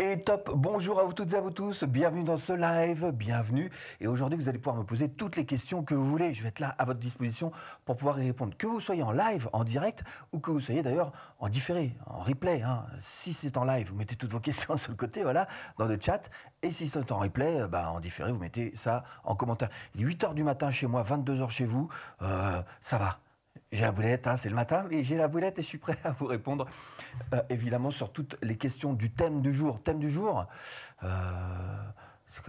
Et top, bonjour à vous toutes et à vous tous, bienvenue dans ce live, bienvenue. Et aujourd'hui, vous allez pouvoir me poser toutes les questions que vous voulez. Je vais être là à votre disposition pour pouvoir y répondre. Que vous soyez en live, en direct, ou que vous soyez d'ailleurs en différé, en replay. Hein. Si c'est en live, vous mettez toutes vos questions sur le côté, voilà, dans le chat. Et si c'est en replay, euh, bah, en différé, vous mettez ça en commentaire. Il est 8h du matin chez moi, 22h chez vous, euh, ça va. J'ai la boulette, hein, c'est le matin, et j'ai la boulette et je suis prêt à vous répondre euh, évidemment sur toutes les questions du thème du jour. Thème du jour, euh, c'est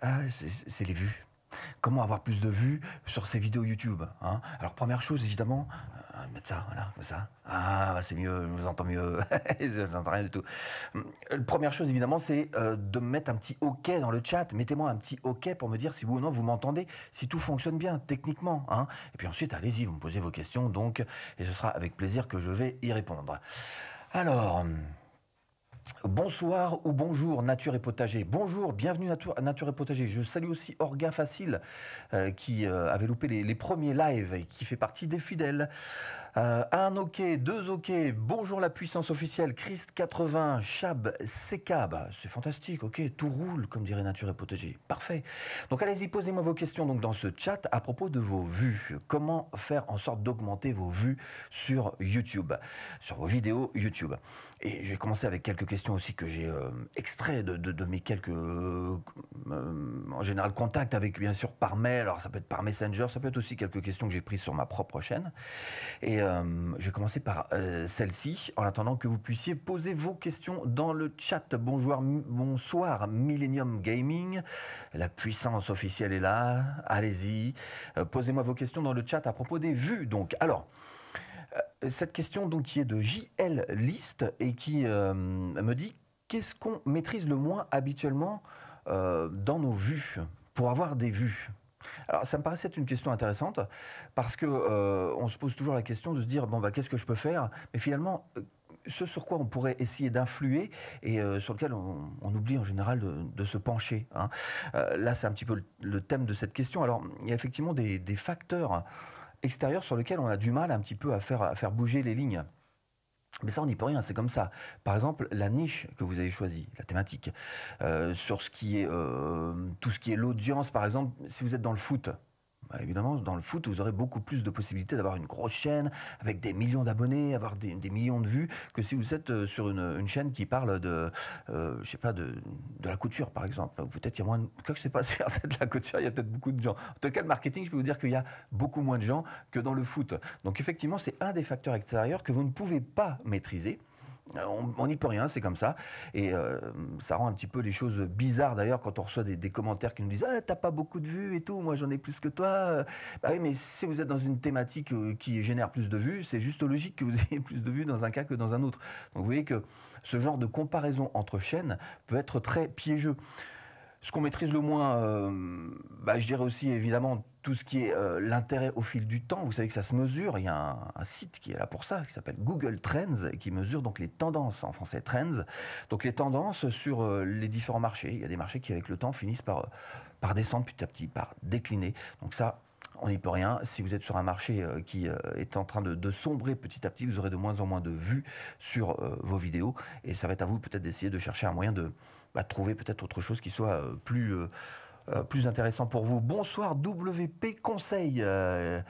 ah, les vues. Comment avoir plus de vues sur ces vidéos YouTube hein Alors première chose, évidemment, euh, mettre ça, voilà, comme ça. Ah, bah, c'est mieux, je vous entends mieux, je n'entends rien du tout. Euh, première chose, évidemment, c'est euh, de mettre un petit OK dans le chat. Mettez-moi un petit OK pour me dire si vous ou non vous m'entendez, si tout fonctionne bien techniquement. Hein. et puis ensuite, allez-y, vous me posez vos questions, donc, et ce sera avec plaisir que je vais y répondre. Alors... Hum, Bonsoir ou bonjour Nature et Potager. Bonjour, bienvenue Nature, Nature et Potager. Je salue aussi Orga Facile euh, qui euh, avait loupé les, les premiers lives et qui fait partie des fidèles. Euh, un OK, deux OK, bonjour la puissance officielle, Christ 80, Chab, Sekab. C'est fantastique, OK, tout roule, comme dirait Nature et Potager. Parfait. Donc allez-y, posez-moi vos questions donc, dans ce chat à propos de vos vues. Comment faire en sorte d'augmenter vos vues sur YouTube, sur vos vidéos YouTube Et je vais commencer avec quelques questions aussi que j'ai euh, extrait de, mes quelques, euh, en général, contacts avec, bien sûr, par mail. Alors ça peut être par Messenger, ça peut être aussi quelques questions que j'ai prises sur ma propre chaîne. Et euh, je vais commencer par euh, celle-ci, en attendant que vous puissiez poser vos questions dans le chat. Bonjour, bonsoir, Millennium Gaming. La puissance officielle est là. Allez-y. Euh, posez-moi vos questions dans le chat à propos des vues. Donc, alors cette question donc qui est de JL List et qui me dit qu'est-ce qu'on maîtrise le moins habituellement dans nos vues pour avoir des vues alors, ça me paraissait une question intéressante parce qu'on euh, se pose toujours la question de se dire bon bah qu'est-ce que je peux faire Mais finalement, euh, ce sur quoi on pourrait essayer d'influer et euh, sur lequel on, oublie en général de, se pencher. Hein, là, c'est un petit peu le, thème de cette question. Alors, il y a effectivement des, facteurs extérieurs sur lesquels on a du mal un petit peu à faire bouger les lignes. Mais ça, on n'y peut rien, c'est comme ça. Par exemple, la niche que vous avez choisie, la thématique, euh, sur euh, tout ce qui est l'audience, par exemple, si vous êtes dans le foot, bah, évidemment, dans le foot, vous aurez beaucoup plus de possibilités d'avoir une grosse chaîne avec des millions d'abonnés, avoir des, millions de vues, que si vous êtes euh, sur une, chaîne qui parle de, euh, je sais pas, de, la couture, par exemple. Peut-être il y a moins Quoi que je sais pas si c'est de la couture, il y a peut-être beaucoup de gens. En tout cas, le marketing, je peux vous dire qu'il y a beaucoup moins de gens que dans le foot. Donc effectivement, c'est un des facteurs extérieurs que vous ne pouvez pas maîtriser. Euh, on n'y peut rien, c'est comme ça. Et euh, ça rend un petit peu les choses bizarres d'ailleurs quand on reçoit des, commentaires qui nous disent ah, T'as pas beaucoup de vues et tout, moi j'en ai plus que toi. Euh, bah oui, mais si vous êtes dans une thématique qui génère plus de vues, c'est juste logique que vous ayez plus de vues dans un cas que dans un autre. Donc vous voyez que ce genre de comparaison entre chaînes peut être très piégeux. Ce qu'on maîtrise le moins, bah, je dirais aussi évidemment tout ce qui est euh, l'intérêt au fil du temps, vous savez que ça se mesure. Il y a un, site qui est là pour ça, qui s'appelle Google Trends, qui mesure donc les tendances, en français Trends, donc les tendances sur euh, les différents marchés. Il y a des marchés qui, avec le temps, finissent par, euh, par descendre petit à petit, par décliner. Donc ça, on n'y peut rien. Si vous êtes sur un marché qui est en train de, sombrer petit à petit, vous aurez de moins en moins de vues sur vos vidéos, et ça va être à vous peut-être d'essayer de chercher un moyen de bah, trouver peut-être autre chose qui soit plus euh, plus intéressant pour vous. Bonsoir WP Conseil. Euh,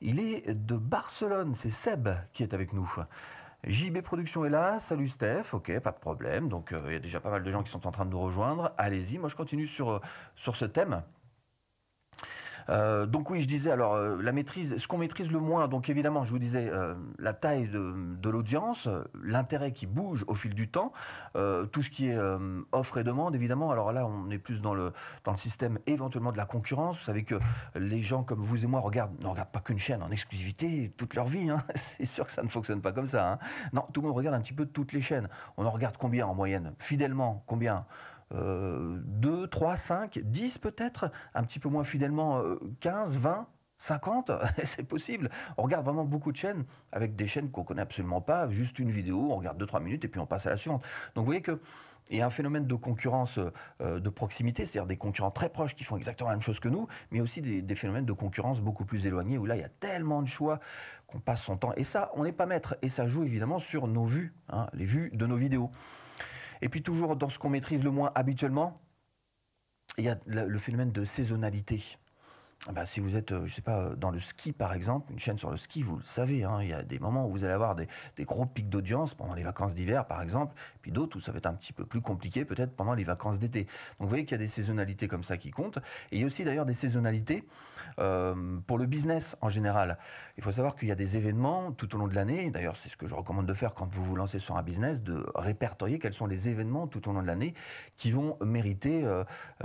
il est de Barcelone, c'est Seb qui est avec nous. JB Production est là, salut Steph, ok, pas de problème. Donc euh, il y a déjà pas mal de gens qui sont en train de nous rejoindre. Allez-y, moi je continue sur, sur ce thème. Euh, donc oui, je disais, alors euh, la maîtrise, ce qu'on maîtrise le moins, donc évidemment, je vous disais, euh, la taille de, l'audience, l'intérêt qui bouge au fil du temps, tout ce qui est offre et demande, évidemment. Alors là, on est plus dans le, système éventuellement de la concurrence. Vous savez que les gens comme vous et moi regardent, ne regardent pas qu'une chaîne en exclusivité toute leur vie. Hein. C'est sûr que ça ne fonctionne pas comme ça. Hein. Non, tout le monde regarde un petit peu toutes les chaînes. On en regarde combien en moyenne Fidèlement, combien 2, 3, 5, 10 peut-être, un petit peu moins fidèlement, 15, 20 50, c'est possible. On regarde vraiment beaucoup de chaînes avec des chaînes qu'on connaît absolument pas, juste une vidéo, on regarde 2-3 minutes et puis on passe à la suivante. Donc vous voyez qu'il y a un phénomène de concurrence euh, de proximité, c'est-à-dire des concurrents très proches qui font exactement la même chose que nous, mais aussi des, phénomènes de concurrence beaucoup plus éloignés où là il y a tellement de choix qu'on passe son temps. Et ça, on n'est pas maître et ça joue évidemment sur nos vues, hein, les vues de nos vidéos. Et puis toujours dans ce qu'on maîtrise le moins habituellement, il y a le phénomène de saisonnalité. Bah, si vous êtes, euh, je sais pas, euh, dans le ski par exemple, une chaîne sur le ski, vous le savez, hein, il y a des moments où vous allez avoir des, gros pics d'audience pendant les vacances d'hiver par exemple, puis d'autres où ça va être un petit peu plus compliqué peut-être pendant les vacances d'été. Donc vous voyez qu'il y a des saisonnalités comme ça qui comptent, et il y a aussi d'ailleurs des saisonnalités euh, pour le business en général. Il faut savoir qu'il y a des événements tout au long de l'année, d'ailleurs c'est ce que je recommande de faire quand vous vous lancez sur un business, de répertorier quels sont les événements tout au long de l'année qui vont mériter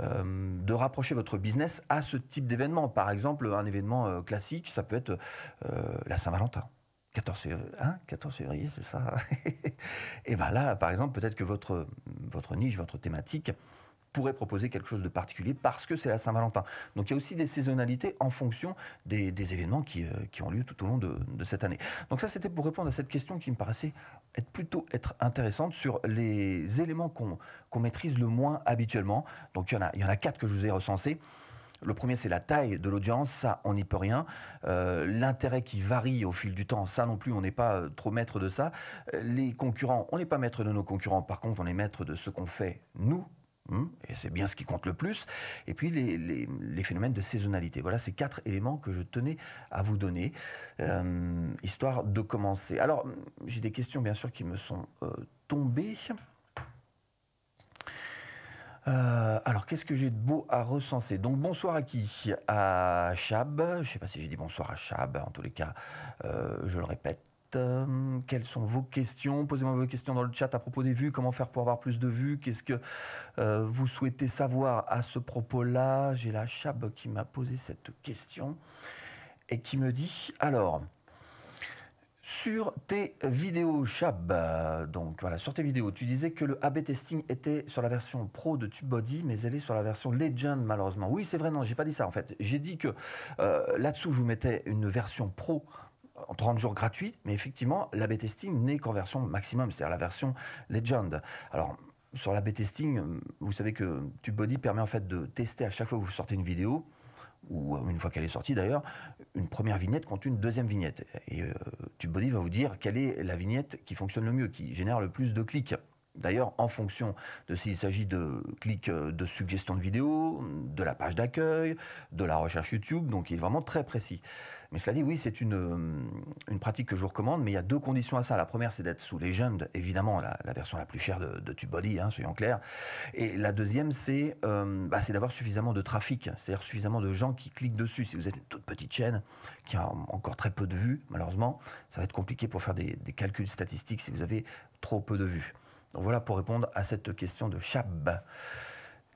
de rapprocher votre business à ce type d'événement par exemple, un événement euh, classique, ça peut être euh, la Saint-Valentin. 14 février, 14 février c'est ça. et voilà ben là, par exemple, peut-être que votre, votre niche, votre thématique pourrait proposer quelque chose de particulier parce que c'est la Saint-Valentin. Donc il y a aussi des saisonnalités en fonction des, événements qui, euh, qui, ont lieu tout au long de, cette année. Donc ça, c'était pour répondre à cette question qui me paraissait être plutôt être intéressante sur les éléments qu'on maîtrise le moins habituellement. Donc il y, en a, il y en a quatre que je vous ai recensés. Le premier, c'est la taille de l'audience, ça, on n'y peut rien. Euh, l'intérêt qui varie au fil du temps, ça non plus, on n'est pas euh, trop maître de ça. Euh, les concurrents, on n'est pas maître de nos concurrents, par contre, on est maître de ce qu'on fait, nous, hein, et c'est bien ce qui compte le plus. Et puis les, phénomènes de saisonnalité. Voilà ces quatre éléments que je tenais à vous donner, histoire de commencer. Alors, j'ai des questions bien sûr qui me sont tombées. Euh, alors, qu'est-ce que j'ai de beau à recenser Donc, bonsoir à qui À Chab. Je ne sais pas si j'ai dit bonsoir à Chab. En tous les cas, euh, je le répète. Euh, quelles sont vos questions Posez-moi vos questions dans le chat à propos des vues. Comment faire pour avoir plus de vues Qu'est-ce que vous souhaitez savoir à ce propos-là J'ai la Chab qui m'a posé cette question et qui me dit alors sur tes vidéos, Chab, donc voilà, sur tes vidéos, tu disais que le AB testing était sur la version pro de TubeBody, mais elle est sur la version Legend malheureusement. Oui, c'est vrai, non, j'ai pas dit ça en fait. J'ai dit que euh, là-dessous, je vous mettais une version pro en 30 jours gratuite, mais effectivement, l'AB testing n'est qu'en version maximum, c'est-à-dire la version Legend. Alors, sur l'AB testing, vous savez que TubeBody permet en fait de tester à chaque fois que vous sortez une vidéo ou euh, une fois qu'elle est sortie d'ailleurs, une première vignette compte une deuxième vignette. Et euh, TubeBody TubeBuddy va vous dire quelle est la vignette qui fonctionne le mieux, qui génère le plus de clics. D'ailleurs, en fonction de s'il s'agit de clics euh, de suggestions de vidéos, de la page d'accueil, de la recherche YouTube, donc il est vraiment très précis. Mais cela dit, oui, c'est une, euh, pratique que je vous recommande, mais il y a deux conditions à ça. La première, c'est d'être sous Legend, évidemment, la, version la plus chère de, de TubeBuddy, hein, soyons clairs. Et la deuxième, euh, bah, c'est d'avoir suffisamment de trafic, c'est-à-dire suffisamment de gens qui cliquent dessus. Si vous êtes une toute petite chaîne qui a encore très peu de vues, malheureusement, ça va être compliqué pour faire des calculs statistiques si vous avez trop peu de vues voilà pour répondre à cette question de Chab.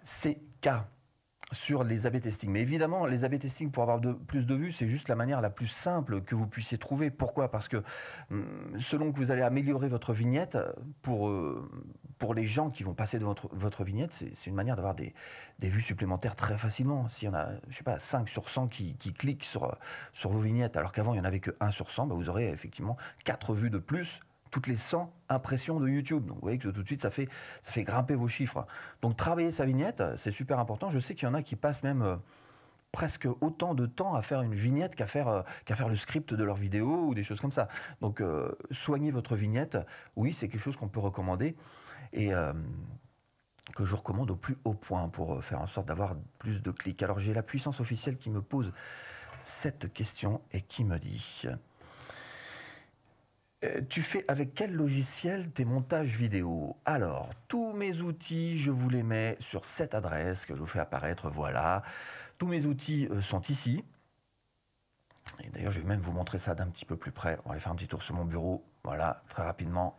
CK sur les AB testing. Mais évidemment, les AB testing, pour avoir plus de vues, c'est juste la manière la plus simple que vous puissiez trouver. Pourquoi Parce que hum, selon que vous allez améliorer votre vignette, pour, euh, pour les gens qui vont passer de votre, vignette, c'est une manière d'avoir des, vues supplémentaires très facilement. S'il y en a, je sais pas, 5 sur 100 qui, cliquent sur, sur vos vignettes, alors qu'avant, il n'y en avait que 1 sur 100, bah, vous aurez effectivement 4 vues de plus toutes les 100 impressions de YouTube. vous voyez que tout de suite, ça fait, grimper vos chiffres. Donc travailler sa vignette, c'est super important. Je sais qu'il y en a qui passent même euh, presque autant de temps à faire une vignette euh, qu'à faire, le script de leur vidéo ou des choses comme ça. Donc euh, soignez votre vignette, oui, c'est quelque chose qu'on peut recommander. Et que je recommande au plus haut point pour faire en sorte d'avoir plus de clics. Alors j'ai la puissance officielle qui me pose cette question et qui me dit... Euh, tu fais avec quel logiciel tes montages vidéo Alors, tous mes outils, je vous les mets sur cette adresse que je vous fais apparaître, voilà. Tous mes outils euh, sont ici. Et d'ailleurs, je vais même vous montrer ça d'un petit peu plus près. On va aller faire un petit tour sur mon bureau, voilà, très rapidement.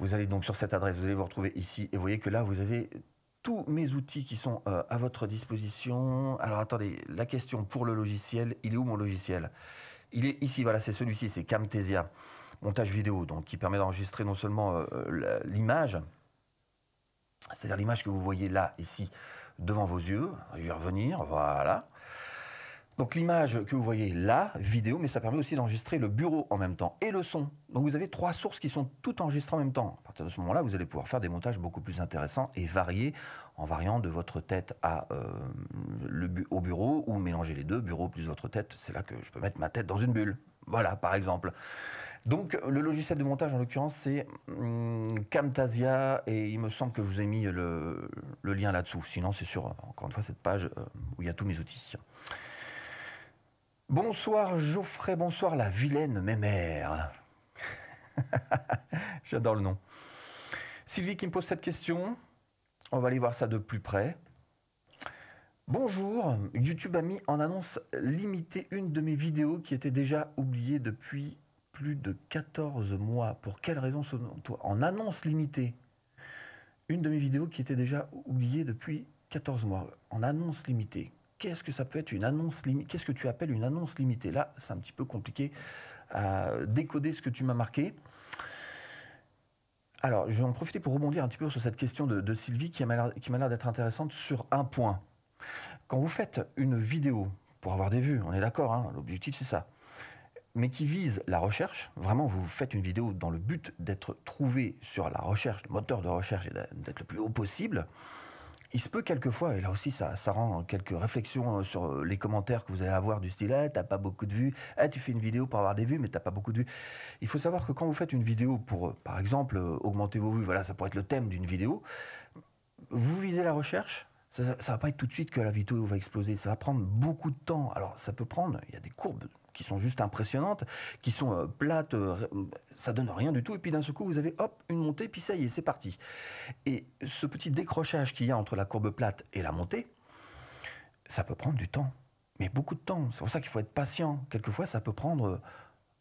Vous allez donc sur cette adresse, vous allez vous retrouver ici, et vous voyez que là, vous avez tous mes outils qui sont euh, à votre disposition. Alors attendez, la question pour le logiciel, il est où mon logiciel Il est ici, voilà, c'est celui-ci, c'est Camtasia montage vidéo, donc qui permet d'enregistrer non seulement euh, l'image, c'est-à-dire l'image que vous voyez là, ici, devant vos yeux. Je vais revenir, voilà. Donc l'image que vous voyez là, vidéo, mais ça permet aussi d'enregistrer le bureau en même temps et le son. Donc vous avez trois sources qui sont toutes enregistrées en même temps. À partir de ce moment-là, vous allez pouvoir faire des montages beaucoup plus intéressants et variés en variant de votre tête à, euh, le au bureau ou mélanger les deux, bureau plus votre tête. C'est là que je peux mettre ma tête dans une bulle. Voilà, par exemple. Donc le logiciel de montage en l'occurrence c'est hum, Camtasia et il me semble que je vous ai mis le, lien là-dessous. Sinon c'est sur encore une fois cette page euh, où il y a tous mes outils. Bonsoir Geoffrey, bonsoir la vilaine mémère. J'adore le nom. Sylvie qui me pose cette question. On va aller voir ça de plus près. Bonjour, YouTube a mis en annonce limitée une de mes vidéos qui était déjà oubliée depuis plus de 14 mois. Pour quelles raisons, selon toi En annonce limitée. Une de mes vidéos qui était déjà oubliée depuis 14 mois. En annonce limitée. Qu'est-ce que ça peut être une annonce limitée Qu'est-ce que tu appelles une annonce limitée Là, c'est un petit peu compliqué à décoder ce que tu m'as marqué. Alors, je vais en profiter pour rebondir un petit peu sur cette question de, Sylvie qui m'a l'air d'être intéressante sur un point. Quand vous faites une vidéo, pour avoir des vues, on est d'accord, hein, l'objectif c'est ça, mais qui vise la recherche. Vraiment, vous faites une vidéo dans le but d'être trouvé sur la recherche, le moteur de recherche, et d'être le plus haut possible. Il se peut quelquefois, et là aussi ça, rend quelques réflexions euh, sur euh, les commentaires que vous allez avoir du style ah, t'as pas beaucoup de vues, ah, tu fais une vidéo pour avoir des vues, mais t'as pas beaucoup de vues. Il faut savoir que quand vous faites une vidéo pour, euh, par exemple, augmenter vos vues, voilà, ça pourrait être le thème d'une vidéo, vous visez la recherche, ça ne va pas être tout de suite que la vidéo va exploser, ça va prendre beaucoup de temps. Alors ça peut prendre, il y a des courbes qui sont juste impressionnantes, qui sont euh, plates, euh, euh, ça donne rien du tout. Et puis d'un seul coup, vous avez hop, une montée, puis ça y est, c'est parti. Et ce petit décrochage qu'il y a entre la courbe plate et la montée, ça peut prendre du temps, mais beaucoup de temps. C'est pour ça qu'il faut être patient. Quelquefois, ça peut prendre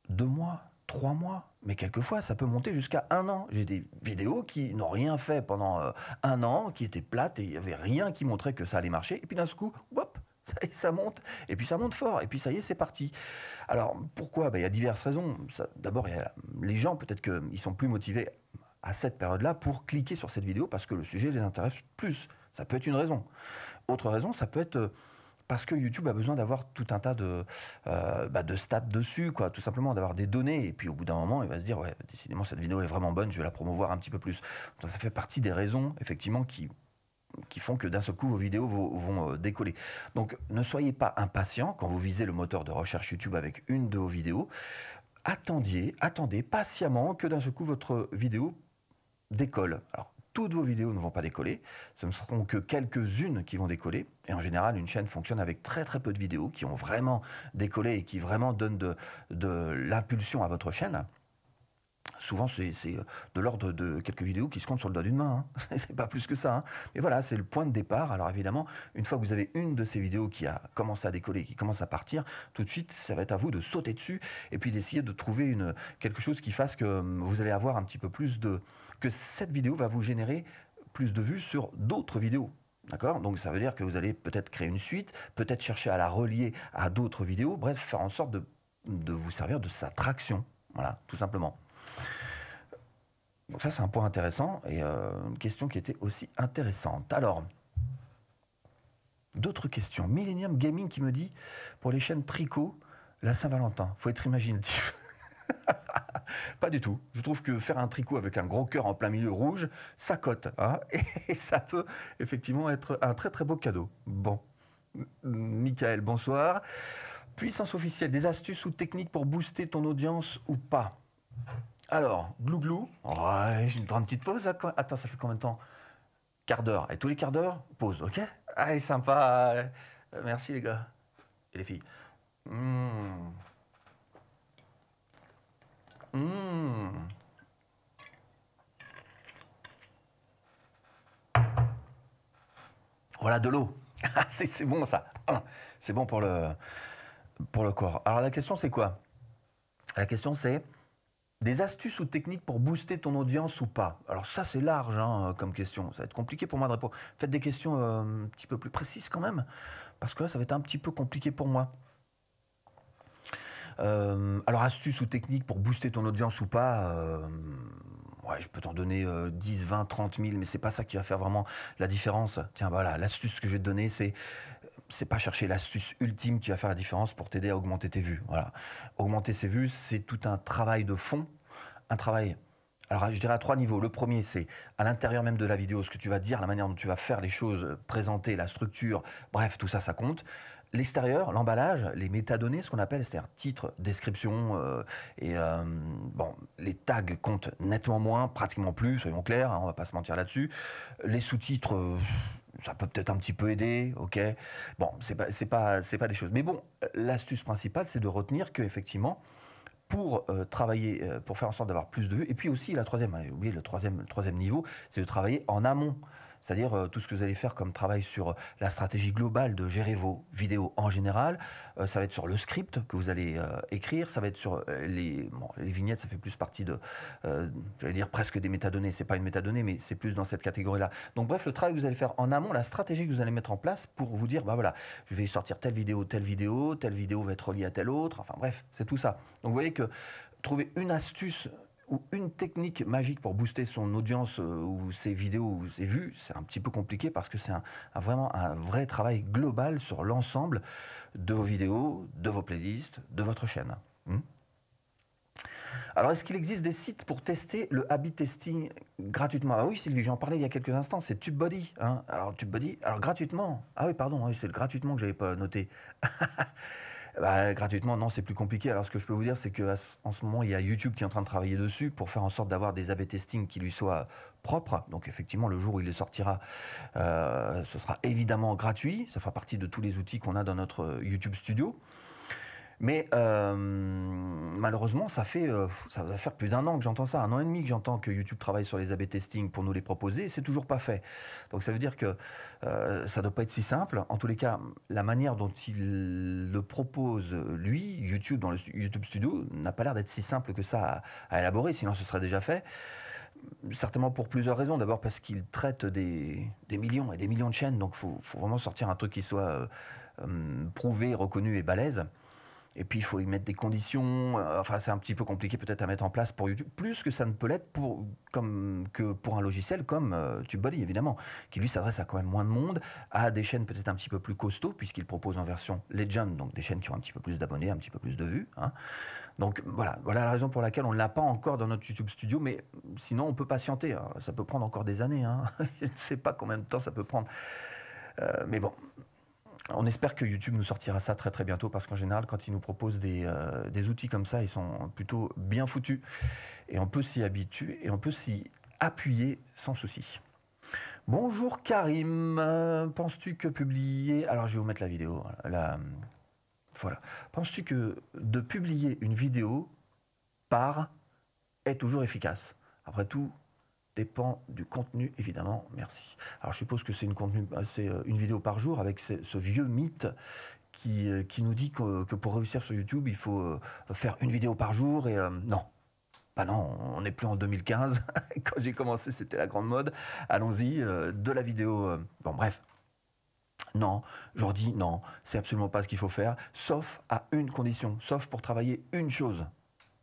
deux mois, trois mois, mais quelquefois, ça peut monter jusqu'à un an. J'ai des vidéos qui n'ont rien fait pendant un an, qui étaient plates et il n'y avait rien qui montrait que ça allait marcher. Et puis d'un coup, hop, et ça monte, et puis ça monte fort, et puis ça y est, c'est parti. Alors pourquoi ben, Il y a diverses raisons. D'abord, les gens, peut-être qu'ils sont plus motivés à cette période-là pour cliquer sur cette vidéo parce que le sujet les intéresse plus. Ça peut être une raison. Autre raison, ça peut être euh, parce que YouTube a besoin d'avoir tout un tas euh, bah, de, stats dessus, quoi, tout simplement d'avoir des données. Et puis au bout d'un moment, il va se dire, ouais, décidément, cette vidéo est vraiment bonne, je vais la promouvoir un petit peu plus. ça fait partie des raisons, effectivement, qui qui font que d'un seul coup vos vidéos vont, euh, décoller. Donc ne soyez pas impatient quand vous visez le moteur de recherche YouTube avec une de vos vidéos. Attendiez, attendez patiemment que d'un seul coup votre vidéo décolle. Alors toutes vos vidéos ne vont pas décoller, ce ne seront que quelques-unes qui vont décoller. Et en général, une chaîne fonctionne avec très très peu de vidéos qui ont vraiment décollé et qui vraiment donnent de l'impulsion à votre chaîne. Souvent, c'est euh, de l'ordre de quelques vidéos qui se comptent sur le doigt d'une main. Hein. Ce n'est pas plus que ça. Hein. Mais voilà, c'est le point de départ. Alors évidemment, une fois que vous avez une de ces vidéos qui a commencé à décoller, qui commence à partir, tout de suite, ça va être à vous de sauter dessus et puis d'essayer de trouver quelque chose qui fasse que hum, vous allez avoir un petit peu plus de... que cette vidéo va vous générer plus de vues sur d'autres vidéos. D'accord Donc ça veut dire que vous allez peut-être créer une suite, peut-être chercher à la relier à d'autres vidéos, bref, faire en sorte de, de vous servir de sa traction. Voilà, tout simplement. Donc ça, c'est un point intéressant et euh, une question qui était aussi intéressante. Alors, d'autres questions. Millennium Gaming qui me dit, pour les chaînes tricot, la Saint-Valentin, faut être imaginatif. pas du tout. Je trouve que faire un tricot avec un gros cœur en plein milieu rouge, ça cote. Hein. et ça peut effectivement être un très très beau cadeau. Bon. Michael, bonsoir. Puissance officielle, des astuces ou techniques pour booster ton audience ou pas alors, glou glou Ouais, j'ai une grande petite pause. Attends, ça fait combien de temps Quart d'heure. Et tous les quarts d'heure, pause, ok Allez, ah, sympa. Euh, merci les gars. Et les filles. Mmh. Mmh. Voilà de l'eau. Ah, c'est bon ça. Hein. C'est bon pour le, pour le corps. Alors la question c'est quoi La question c'est des astuces ou techniques pour booster ton audience ou pas Alors ça c'est large hein, comme question, ça va être compliqué pour moi de répondre. Faites des questions euh, un petit peu plus précises quand même, parce que là ça va être un petit peu compliqué pour moi. Euh, alors astuces ou techniques pour booster ton audience ou pas euh, Ouais, je peux t'en donner 10, 20, 30 000, mais c'est pas ça qui va faire vraiment la différence. Tiens, voilà, l'astuce que je vais te donner, c'est c'est pas chercher l'astuce ultime qui va faire la différence pour t'aider à augmenter tes vues. Voilà. Augmenter ses vues, c'est tout un travail de fond, un travail. Alors, je dirais à trois niveaux. Le premier, c'est à l'intérieur même de la vidéo, ce que tu vas dire, la manière dont tu vas faire les choses, présenter la structure, bref, tout ça, ça compte. L'extérieur, l'emballage, les métadonnées, ce qu'on appelle, c'est-à-dire titre, description, euh, et euh, bon, les tags comptent nettement moins, pratiquement plus, soyons clairs, hein, on va pas se mentir là-dessus. Les sous-titres. Euh, ça peut peut-être un petit peu aider, ok. Bon, c'est pas, pas, des choses. Mais bon, l'astuce principale, c'est de retenir que effectivement, pour euh, travailler, euh, pour faire en sorte d'avoir plus de vues, et puis aussi la troisième, hein, j'ai oublié le troisième, le troisième niveau, c'est de travailler en amont c'est-à-dire euh, tout ce que vous allez faire comme travail sur euh, la stratégie globale de gérer vos vidéos en général. Euh, ça va être sur le script que vous allez écrire, ça va être sur les, les vignettes, ça fait plus partie de, j'allais dire presque des métadonnées. C'est pas une métadonnée, mais c'est plus dans cette catégorie-là. Donc bref, le travail que vous allez faire en amont, la stratégie que vous allez mettre en place pour vous dire, bah voilà, je vais sortir telle vidéo, telle vidéo, telle vidéo va être reliée à telle autre. Enfin bref, c'est tout ça. Donc vous voyez que trouver une astuce ou une technique magique pour booster son audience euh, ou ses vidéos ou ses vues, c'est un petit peu compliqué parce que c'est un, vraiment un vrai travail global sur l'ensemble de vos vidéos, de vos playlists, de votre chaîne. Hmm alors, est-ce qu'il existe des sites pour tester le habit testing gratuitement Ah oui, Sylvie, j'en parlais il y a quelques instants, c'est TubeBuddy. Hein. alors, TubeBuddy, alors gratuitement. Ah oui, pardon, hein, c'est le gratuitement que j'avais pas noté. Bah, gratuitement, non, c'est plus compliqué. Alors, ce que je peux vous dire, c'est qu'en ce moment, il y a YouTube qui est en train de travailler dessus pour faire en sorte d'avoir des A-B testing qui lui soient propres. Donc, effectivement, le jour où il le sortira, euh, ce sera évidemment gratuit. Ça fera partie de tous les outils qu'on a dans notre euh, YouTube Studio. Mais euh, malheureusement, ça fait euh, ça va faire plus d'un an que j'entends ça, un an et demi que j'entends que YouTube travaille sur les A/B testing pour nous les proposer, et c'est toujours pas fait. Donc ça veut dire que ça euh, ça doit pas être si simple. En tous les cas, la manière dont il le propose lui, YouTube dans le YouTube Studio, n'a pas l'air d'être si simple que ça à, élaborer. Sinon, ce serait déjà fait certainement pour plusieurs raisons. D'abord parce qu'il traite des, des, millions et des millions de chaînes, donc il faut, faut, vraiment sortir un truc qui soit hum, prouvé, reconnu et balèze. Et puis, il faut y mettre des conditions. Euh, enfin, c'est un petit peu compliqué peut-être à mettre en place pour YouTube, plus que ça ne peut l'être pour, comme, que pour un logiciel comme euh, évidemment, qui lui s'adresse à quand même moins de monde, à des chaînes peut-être un petit peu plus costauds, puisqu'il propose en version Legend, donc des chaînes qui ont un petit peu plus d'abonnés, un petit peu plus de vues. Hein. Donc, voilà, voilà la raison pour laquelle on ne l'a pas encore dans notre YouTube Studio, mais sinon, on peut patienter. Ça peut prendre encore des années. Hein. Je ne sais pas combien de temps ça peut prendre. Euh, mais bon, on espère que YouTube nous sortira ça très très bientôt parce qu'en général, quand ils nous proposent des, euh, des, outils comme ça, ils sont plutôt bien foutus et on peut s'y habituer et on peut s'y appuyer sans souci. Bonjour Karim, euh, penses-tu que publier... Alors je vais vous mettre la vidéo. Hein, voilà. Penses-tu que de publier une vidéo par est toujours efficace Après tout, dépend du contenu, évidemment. Merci. Alors, je suppose que c'est une, euh, euh, une vidéo par jour avec ce, vieux mythe qui, euh, qui nous dit que, que, pour réussir sur YouTube, il faut faire une vidéo par jour et non. Bah non, on n'est plus en 2015. Quand j'ai commencé, c'était la grande mode. Allons-y, de la vidéo. bon, bref. Non, je dis non, c'est absolument pas ce qu'il faut faire, sauf à une condition, sauf pour travailler une chose.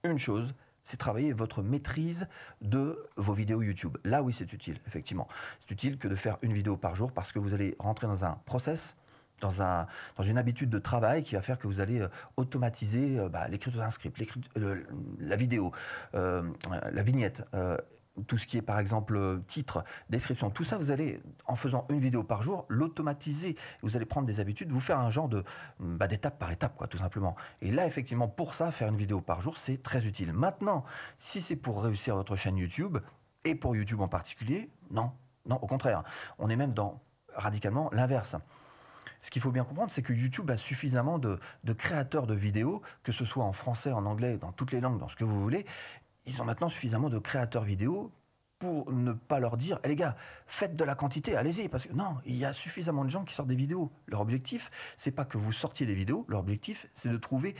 Une chose, c'est travailler votre maîtrise de vos vidéos YouTube. Là, oui, c'est utile, effectivement. C'est utile que de faire une vidéo par jour parce que vous allez rentrer dans un process, dans, un, dans une habitude de travail qui va faire que vous allez euh, automatiser euh, bah, l'écriture d'un script, la vidéo, euh, la vignette, tout ce qui est par exemple euh, titre, description, tout ça, vous allez, en faisant une vidéo par jour, l'automatiser. Vous allez prendre des habitudes, vous faire un genre de mm, bah, d'étape par étape, quoi, tout simplement. Et là, effectivement, pour ça, faire une vidéo par jour, c'est très utile. Maintenant, si c'est pour réussir votre chaîne YouTube, et pour YouTube en particulier, non. Non, au contraire. On est même dans radicalement l'inverse. Ce qu'il faut bien comprendre, c'est que YouTube a suffisamment de, de, créateurs de vidéos, que ce soit en français, en anglais, dans toutes les langues, dans ce que vous voulez, ils ont maintenant suffisamment de créateurs vidéo pour ne pas leur dire, eh les gars, faites de la quantité, allez-y, parce que non, il y a suffisamment de gens qui sortent des vidéos. Leur objectif, c'est pas que vous sortiez des vidéos, leur objectif, c'est de trouver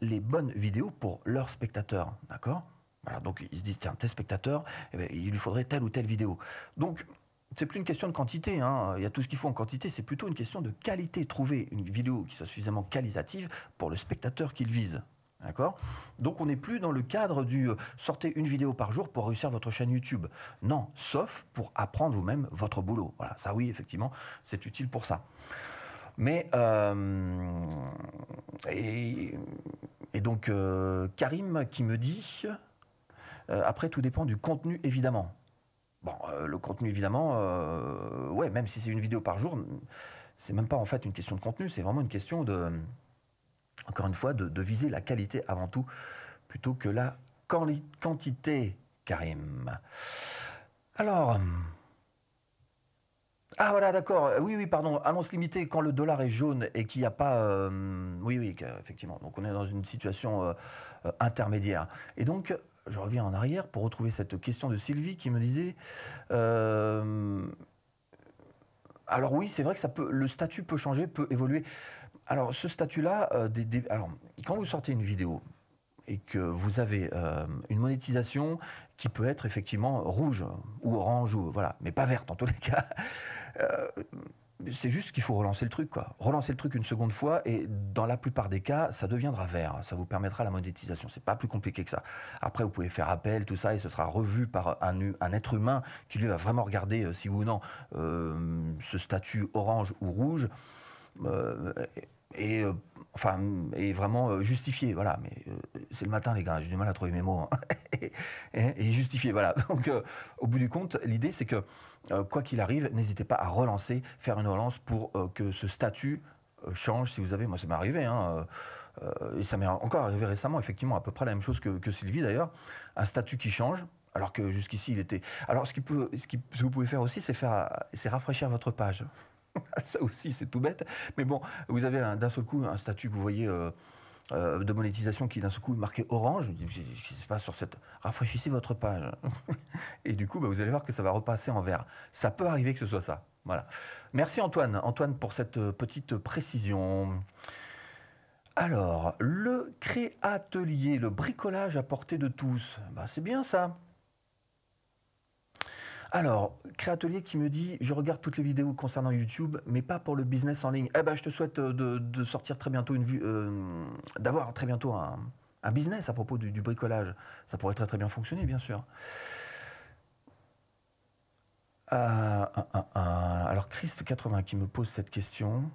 les bonnes vidéos pour leurs spectateurs, d'accord Voilà, donc ils se disent, tiens, tel spectateur, eh ben, il lui faudrait telle ou telle vidéo. Donc, c'est plus une question de quantité, hein. il y a tout ce qu'il faut en quantité, c'est plutôt une question de qualité. Trouver une vidéo qui soit suffisamment qualitative pour le spectateur qu'il vise. D'accord Donc on n'est plus dans le cadre du euh, sortez une vidéo par jour pour réussir votre chaîne YouTube. Non, sauf pour apprendre vous-même votre boulot. Voilà, ça oui, effectivement, c'est utile pour ça. Mais euh, et, donc euh, Karim qui me dit après tout dépend du contenu évidemment. Bon, le contenu évidemment, ouais, même si c'est une vidéo par jour, c'est même pas en fait une question de contenu, c'est vraiment une question de encore une fois, de, viser la qualité avant tout, plutôt que la quantité, Karim. Alors... Euh, ah voilà, d'accord. Euh, oui, oui, pardon. Annonce limitée quand le dollar est jaune et qu'il n'y a pas... Euh, oui, oui, effectivement. Donc on est dans une situation intermédiaire. Et donc, je reviens en arrière pour retrouver cette question de Sylvie qui me disait... alors oui, c'est vrai que ça peut, le statut peut changer, peut évoluer. Alors, ce statut-là, euh, alors, quand vous sortez une vidéo et que vous avez euh, une monétisation qui peut être effectivement rouge ou orange, ou, voilà, mais pas verte en tous les cas, euh, c'est juste qu'il faut relancer le truc, quoi. Relancer le truc une seconde fois et dans la plupart des cas, ça deviendra vert. Ça vous permettra la monétisation. C'est pas plus compliqué que ça. Après, vous pouvez faire appel, tout ça, et ce sera revu par un, être humain qui lui va vraiment regarder si ou non ce statut orange ou rouge et euh, enfin et vraiment euh, justifié voilà mais euh, c'est le matin les gars j'ai du mal à trouver mes mots hein. Hein, et, justifié voilà donc au bout du compte l'idée c'est que quoi qu'il arrive n'hésitez pas à relancer faire une relance pour que ce statut change si vous avez moi ça m'est arrivé hein, et ça m'est encore arrivé récemment effectivement à peu près la même chose que, Sylvie d'ailleurs un statut qui change alors que jusqu'ici il était alors ce, ce que vous pouvez faire aussi c'est c'est rafraîchir votre page ça aussi, c'est tout bête. Mais bon, vous avez d'un seul coup un statut que vous voyez euh, euh, de monétisation qui d'un seul coup marqué orange. Je ne sais pas sur cette. Rafraîchissez votre page. Et du coup, bah, vous allez voir que ça va repasser en vert. Ça peut arriver que ce soit ça. Voilà. Merci Antoine. Antoine pour cette euh, petite précision. Alors, le créatelier, le bricolage à portée de tous. Bah, c'est bien ça. Alors, Créatelier qui me dit Je regarde toutes les vidéos concernant YouTube, mais pas pour le business en ligne. Eh ben, je te souhaite euh, de, sortir très bientôt une euh, d'avoir très bientôt un, business à propos du, bricolage. Ça pourrait très très bien fonctionner, bien sûr. Euh, alors, Christ80 qui me pose cette question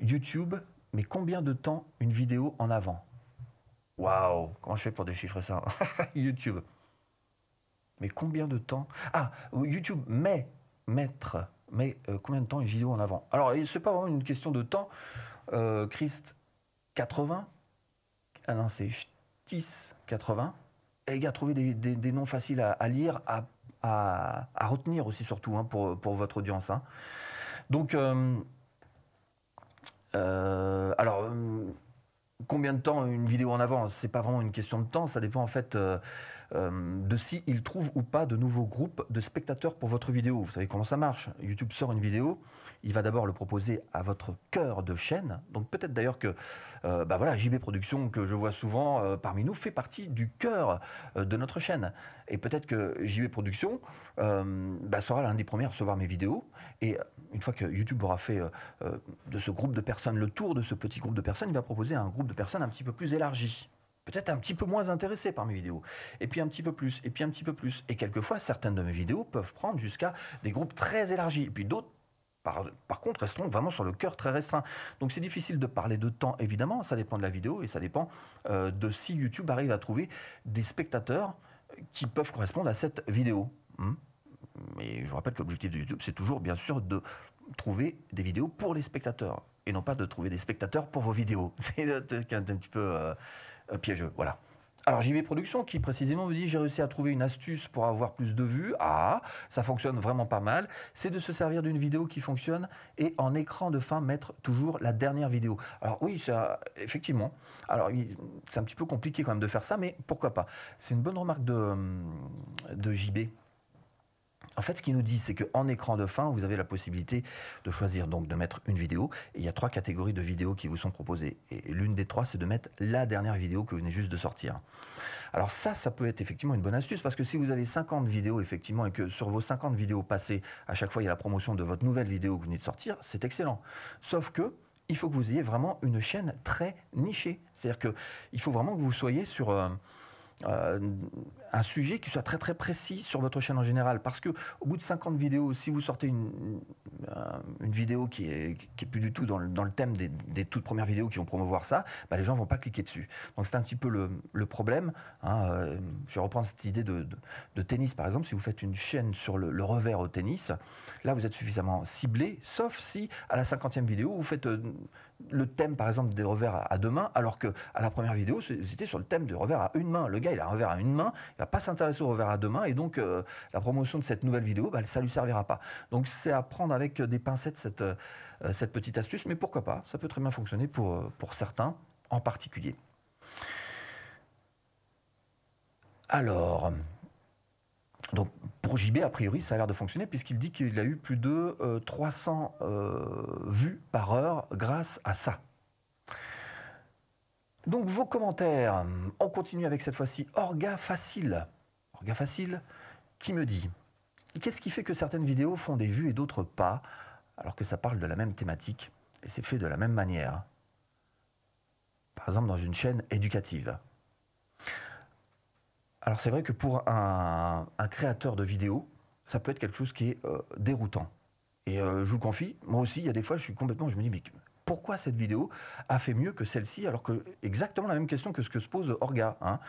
YouTube, mais combien de temps une vidéo en avant Waouh Comment je fais pour déchiffrer ça YouTube mais combien de temps Ah, YouTube, met mettre, mais euh, combien de temps une vidéo en avant Alors, c'est pas vraiment une question de temps. Euh, Christ 80, ah non, c'est 10 80. Et a trouvé des, des, noms faciles à, lire, à, retenir aussi surtout hein, pour, pour, votre audience. Hein. Donc, euh, alors Combien de temps une vidéo en avance C'est pas vraiment une question de temps, ça dépend en fait euh, euh, de si il trouve ou pas de nouveaux groupes de spectateurs pour votre vidéo. Vous savez comment ça marche YouTube sort une vidéo, il va d'abord le proposer à votre cœur de chaîne. Donc peut-être d'ailleurs que euh, bah voilà, JB Production, que je vois souvent euh, parmi nous, fait partie du cœur euh, de notre chaîne. Et peut-être que JB Production bah, sera l'un des premiers à recevoir mes vidéos. Et une fois que YouTube aura fait de ce groupe de personnes, le tour de ce petit groupe de personnes, il va proposer à un groupe de personnes un petit peu plus élargi peut-être un petit peu moins intéressé par mes vidéos, et puis un petit peu plus, et puis un petit peu plus. Et quelquefois, certaines de mes vidéos peuvent prendre jusqu'à des groupes très élargis, et puis d'autres par, contre, restons vraiment sur le cœur très restreint. Donc c'est difficile de parler de temps, évidemment, ça dépend de la vidéo et ça dépend euh, de si YouTube arrive à trouver des spectateurs qui peuvent correspondre à cette vidéo. Hmm. mais je rappelle que l'objectif de YouTube, c'est toujours bien sûr de trouver des vidéos pour les spectateurs et non pas de trouver des spectateurs pour vos vidéos. C'est un, petit peu euh, euh, piégeux. Voilà. Alors JB Production qui précisément me dit j'ai réussi à trouver une astuce pour avoir plus de vues. Ah, ça fonctionne vraiment pas mal. C'est de se servir d'une vidéo qui fonctionne et en écran de fin mettre toujours la dernière vidéo. Alors oui, ça, effectivement. Alors c'est un petit peu compliqué quand même de faire ça, mais pourquoi pas. C'est une bonne remarque de, hum, de JB. En fait, ce qu'il nous dit, c'est qu'en écran de fin, vous avez la possibilité de choisir donc de mettre une vidéo. il y a trois catégories de vidéos qui vous sont proposées. Et l'une des trois, c'est de mettre la dernière vidéo que vous venez juste de sortir. Alors ça, ça peut être effectivement une bonne astuce parce que si vous avez 50 vidéos, effectivement, et que sur vos 50 vidéos passées, à chaque fois, il y a la promotion de votre nouvelle vidéo que vous venez de sortir, c'est excellent. Sauf que, il faut que vous ayez vraiment une chaîne très nichée. C'est-à-dire qu'il faut vraiment que vous soyez sur... Euh, euh, un sujet qui soit très très précis sur votre chaîne en général. Parce que au bout de 50 vidéos, si vous sortez une, euh, une vidéo qui est, qui est plus du tout dans le, dans le thème des, des, toutes premières vidéos qui vont promouvoir ça, bah, les gens vont pas cliquer dessus. Donc c'est un petit peu le, le problème. Hein, euh, je reprends cette idée de, de, tennis par exemple. Si vous faites une chaîne sur le, revers au tennis, là vous êtes suffisamment ciblé, sauf si à la 50e vidéo vous faites euh, le thème par exemple des revers à, deux mains, alors que à la première vidéo c'était sur le thème de revers à une main. Le gars il a un revers à une main va pas s'intéresser au revers à demain et donc euh, la promotion de cette nouvelle vidéo, bah, ça lui servira pas. Donc c'est à prendre avec euh, des pincettes cette, euh, cette petite astuce, mais pourquoi pas Ça peut très bien fonctionner pour, pour certains en particulier. Alors, donc pour JB, a priori, ça a l'air de fonctionner puisqu'il dit qu'il a eu plus de 300 vues par heure grâce à ça. Donc vos commentaires. On continue avec cette fois-ci Orga Facile. Orga Facile qui me dit Qu'est-ce qui fait que certaines vidéos font des vues et d'autres pas, alors que ça parle de la même thématique et c'est fait de la même manière Par exemple, dans une chaîne éducative. Alors c'est vrai que pour un, créateur de vidéos, ça peut être quelque chose qui est euh, déroutant. Et euh, je vous confie, moi aussi, il y a des fois, je suis complètement, je me dis, mais pourquoi cette vidéo a fait mieux que celle-ci, alors que exactement la même question que ce que se pose Orga. Hein.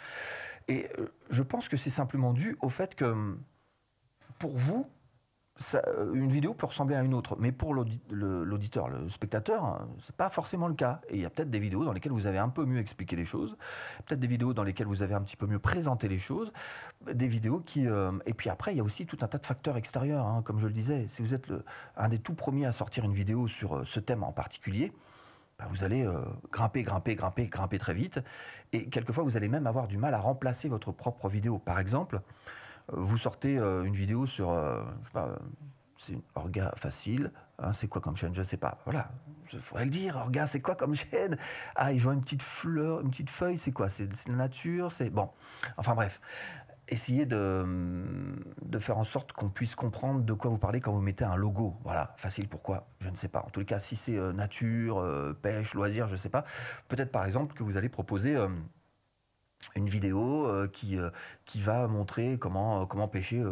Et euh, je pense que c'est simplement dû au fait que pour vous, euh, une vidéo peut ressembler à une autre, mais pour l'auditeur, le, spectateur, hein, ce n'est pas forcément le cas. Et il y a peut-être des vidéos dans lesquelles vous avez un peu mieux expliqué les choses, peut-être des vidéos dans lesquelles vous avez un petit peu mieux présenté les choses, des vidéos qui. Euh, et puis après, il y a aussi tout un tas de facteurs extérieurs, hein. comme je le disais. Si vous êtes un des tout premiers à sortir une vidéo sur euh, ce thème en particulier, bah, vous allez grimper, grimper, grimper, grimper très vite. Et quelquefois, vous allez même avoir du mal à remplacer votre propre vidéo. Par exemple, vous sortez euh, une vidéo sur, euh, je sais pas, euh, c'est une orga facile. Hein, c'est quoi comme chaîne Je ne sais pas. Voilà, je faudrait le dire. Orga, c'est quoi comme chaîne Ah, ils ont une petite fleur, une petite feuille. C'est quoi C'est la nature. C'est bon. Enfin bref, essayez de, de faire en sorte qu'on puisse comprendre de quoi vous parlez quand vous mettez un logo. Voilà, facile. Pourquoi Je ne sais pas. En tous les cas, si c'est nature, pêche, loisirs, je ne sais pas. Peut-être par exemple que vous allez proposer une vidéo euh, euh, qui, va montrer comment, euh, comment pêcher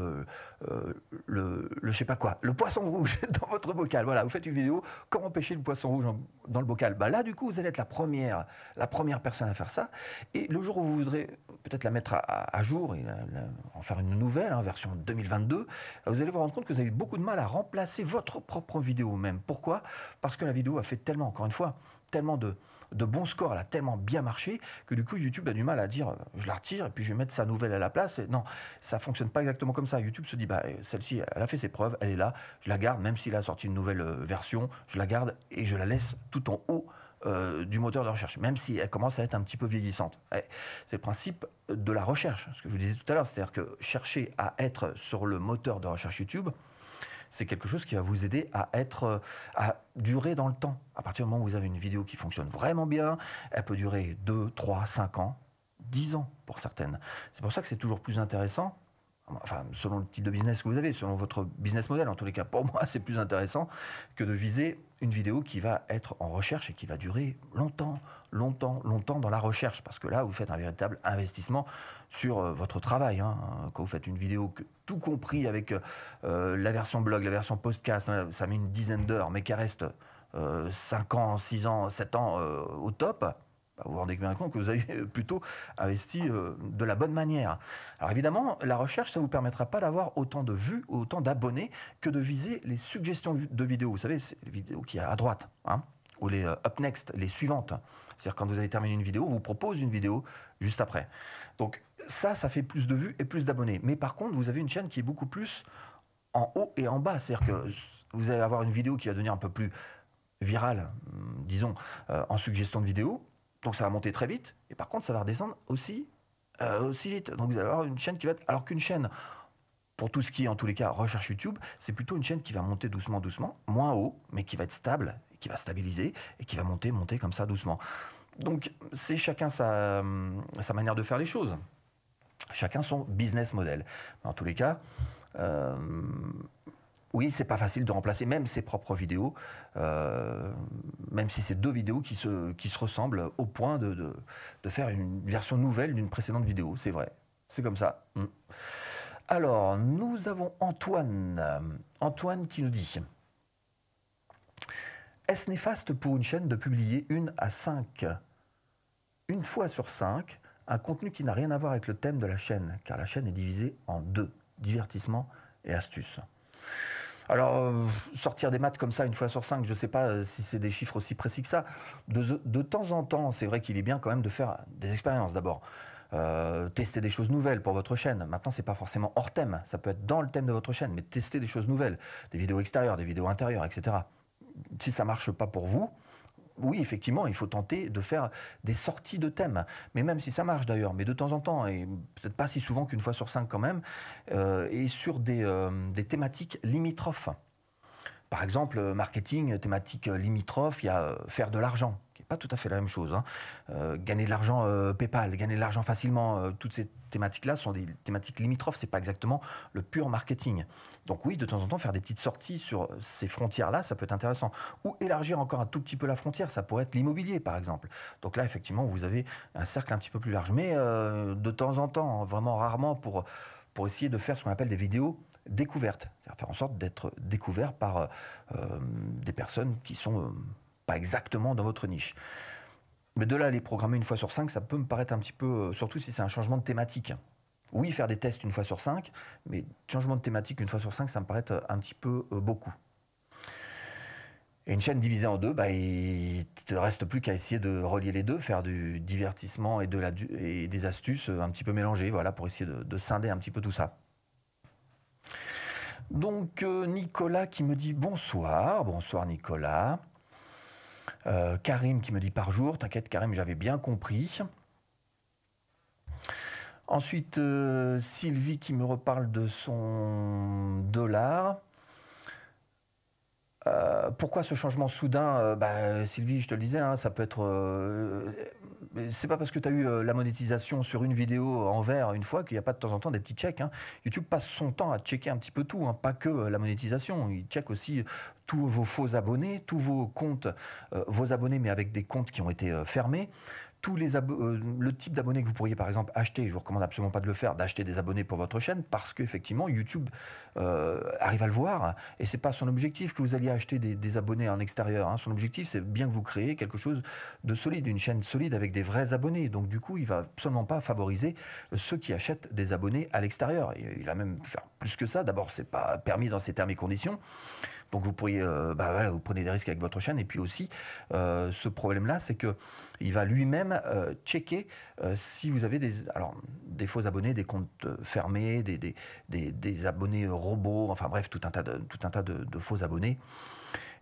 le, je sais pas quoi, le poisson rouge dans votre bocal. Voilà, vous faites une vidéo, comment pêcher le poisson rouge dans le bocal. Bah là, du coup, vous allez être la première, la première personne à faire ça. Et le jour où vous voudrez peut-être la mettre à, jour et en faire une nouvelle, en hein, version 2022, vous allez vous rendre compte que vous avez beaucoup de mal à remplacer votre propre vidéo même. Pourquoi Parce que la vidéo a fait tellement, encore une fois, tellement de, de bons scores, elle a tellement bien marché que du coup YouTube a du mal à dire euh, je la retire et puis je vais mettre sa nouvelle à la place. non, ça fonctionne pas exactement comme ça. YouTube se dit bah euh, celle-ci, elle a fait ses preuves, elle est là, je la garde, même s'il a sorti une nouvelle euh, version, je la garde et je la laisse tout en haut. du moteur de recherche, même si elle commence à être un petit peu vieillissante. Eh, c'est le principe de la recherche, ce que je vous disais tout à l'heure, c'est-à-dire que chercher à être sur le moteur de recherche YouTube, c'est quelque chose qui va vous aider à être, euh, à durer dans le temps. À partir du moment où vous avez une vidéo qui fonctionne vraiment bien, elle peut durer 2, 3, 5 ans, 10 ans pour certaines. C'est pour ça que c'est toujours plus intéressant enfin, selon le type de business que vous avez, selon votre business model, en tous les cas, pour moi, c'est plus intéressant que de viser une vidéo qui va être en recherche et qui va durer longtemps, longtemps, longtemps dans la recherche. Parce que là, vous faites un véritable investissement sur euh, votre travail. Hein. Quand vous faites une vidéo, que, tout compris avec euh, euh, la version blog, la version podcast, hein, ça met une dizaine d'heures, mais qui reste 5 ans, 6 ans, 7 ans au top, bah, vous vous rendez bien compte que vous avez plutôt investi de la bonne manière. Alors évidemment, la recherche, ça ne vous permettra pas d'avoir autant de vues, autant d'abonnés que de viser les suggestions de vidéos. Vous savez, c'est les vidéos qui est à droite. Hein, ou les up next, les suivantes. C'est-à-dire quand vous avez terminé une vidéo, on vous propose une vidéo juste après. Donc ça, ça fait plus de vues et plus d'abonnés. Mais par contre, vous avez une chaîne qui est beaucoup plus en haut et en bas. C'est-à-dire que vous allez avoir une vidéo qui va devenir un peu plus virale, mm, disons, euh, en suggestion de vidéo. Donc ça va monter très vite. Et par contre, ça va redescendre aussi, euh, aussi vite. Donc vous allez avoir une chaîne qui va être... Alors qu'une chaîne, pour tout ce qui est en tous les cas recherche YouTube, c'est plutôt une chaîne qui va monter doucement, doucement, moins haut, mais qui va être stable, qui va stabiliser et qui va monter, monter comme ça doucement. Donc c'est chacun sa mm, manière de faire les choses. Chacun son business model. en tous les cas, euh, oui, c'est pas facile de remplacer même ses propres vidéos, euh, même si c'est deux vidéos qui se, ressemblent au point de, faire une version nouvelle d'une précédente vidéo. C'est vrai. C'est comme ça. Mm. Alors, nous avons Antoine. Antoine qui nous dit Est-ce néfaste pour une chaîne de publier une à cinq Une fois sur cinq, un contenu qui n'a rien à voir avec le thème de la chaîne, car la chaîne est divisée en deux, divertissement et astuces. Alors, euh, sortir des maths comme ça une fois sur cinq, je ne sais pas euh, si c'est des chiffres aussi précis que ça. De, temps en temps, c'est vrai qu'il est bien quand même de faire des expériences d'abord. Euh, tester des choses nouvelles pour votre chaîne. Maintenant, c'est pas forcément hors thème, ça peut être dans le thème de votre chaîne, mais tester des choses nouvelles, des vidéos extérieures, des vidéos intérieures, etc. Si ça marche pas pour vous, oui, effectivement, il faut tenter de faire des sorties de thèmes, mais même si ça marche d'ailleurs, mais de temps en temps, et peut-être pas si souvent qu'une fois sur cinq quand même, euh, et sur des, euh, des thématiques limitrophes. Par exemple, marketing, thématique euh, limitrophe, il y a faire de l'argent pas tout à fait la même chose. Hein. Euh, gagner de l'argent euh, PayPal, gagner de l'argent facilement, euh, toutes ces thématiques-là sont des thématiques limitrophes. C'est pas exactement le pur marketing. Donc oui, de temps en temps, faire des petites sorties sur ces frontières-là, ça peut être intéressant. Ou élargir encore un tout petit peu la frontière, ça pourrait être l'immobilier, par exemple. Donc là, effectivement, vous avez un cercle un petit peu plus large, mais de temps en temps, vraiment rarement pour pour essayer de faire ce qu'on appelle des vidéos découvertes, c'est-à-dire faire en sorte d'être découvert par des personnes qui sont pas exactement dans votre niche. Mais de là les programmer une fois sur cinq, ça peut me paraître un petit peu, euh, surtout si c'est un changement de thématique. Oui, faire des tests une fois sur cinq, mais changement de thématique une fois sur cinq, ça me paraît un petit peu euh, beaucoup. Et une chaîne divisée en deux, bah, il te reste plus qu'à essayer de relier les deux, faire du divertissement et, de la, et des astuces euh, un petit peu mélangées, voilà, pour essayer de, scinder un petit peu tout ça. Donc Nicolas qui me dit bonsoir, bonsoir Nicolas. Euh, Karim qui me dit par jour, t'inquiète Karim, j'avais bien compris. Ensuite, euh, Sylvie qui me reparle de son dollar. Euh, pourquoi ce changement soudain bah, Sylvie, je te le disais, hein, ça peut être c'est pas parce que tu as eu euh, la monétisation sur une vidéo en vert une fois qu'il n'y a pas de temps en temps des petits checks. Hein. YouTube passe son temps à checker un petit peu tout, hein. pas que euh, la monétisation. Il check aussi euh, tous vos faux abonnés, tous vos comptes, vos abonnés, mais avec des comptes qui ont été fermés tous les euh, le type d'abonnés que vous pourriez par exemple acheter, je vous recommande absolument pas de le faire, d'acheter des abonnés pour votre chaîne parce qu'effectivement YouTube euh, arrive à le voir et ce n'est pas son objectif que vous alliez acheter des, abonnés en extérieur. Hein. Son objectif c'est bien que vous créez quelque chose de solide, une chaîne solide avec des vrais abonnés. Donc du coup il va absolument pas favoriser ceux qui achètent des abonnés à l'extérieur. Il va même faire plus que ça. D'abord ce n'est pas permis dans ses termes et conditions. Donc vous pourriez, euh, bah, vous prenez des risques avec votre chaîne. Et puis aussi, euh, ce problème-là, c'est que il va lui-même euh, checker si vous avez des, faux abonnés, des comptes fermés, des, abonnés robots, enfin bref, tout un tas de faux abonnés.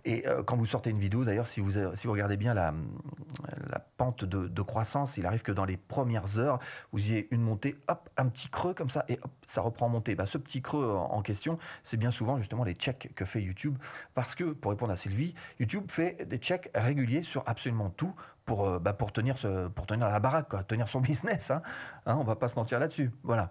Et euh, quand vous sortez une vidéo, d'ailleurs, si vous, euh, regardez bien la, euh, pente de, croissance, il arrive que dans les premières heures, vous ayez une montée, hop, un petit creux comme ça, et hop, ça reprend en montée. Bah, ce petit creux en, question, c'est bien souvent justement les checks que fait YouTube, parce que, pour répondre à Sylvie, YouTube fait des checks réguliers sur absolument tout pour, bah, pour, tenir, ce, pour tenir la baraque, tenir son business. Hein. Hein, on ne va pas se mentir là-dessus. Voilà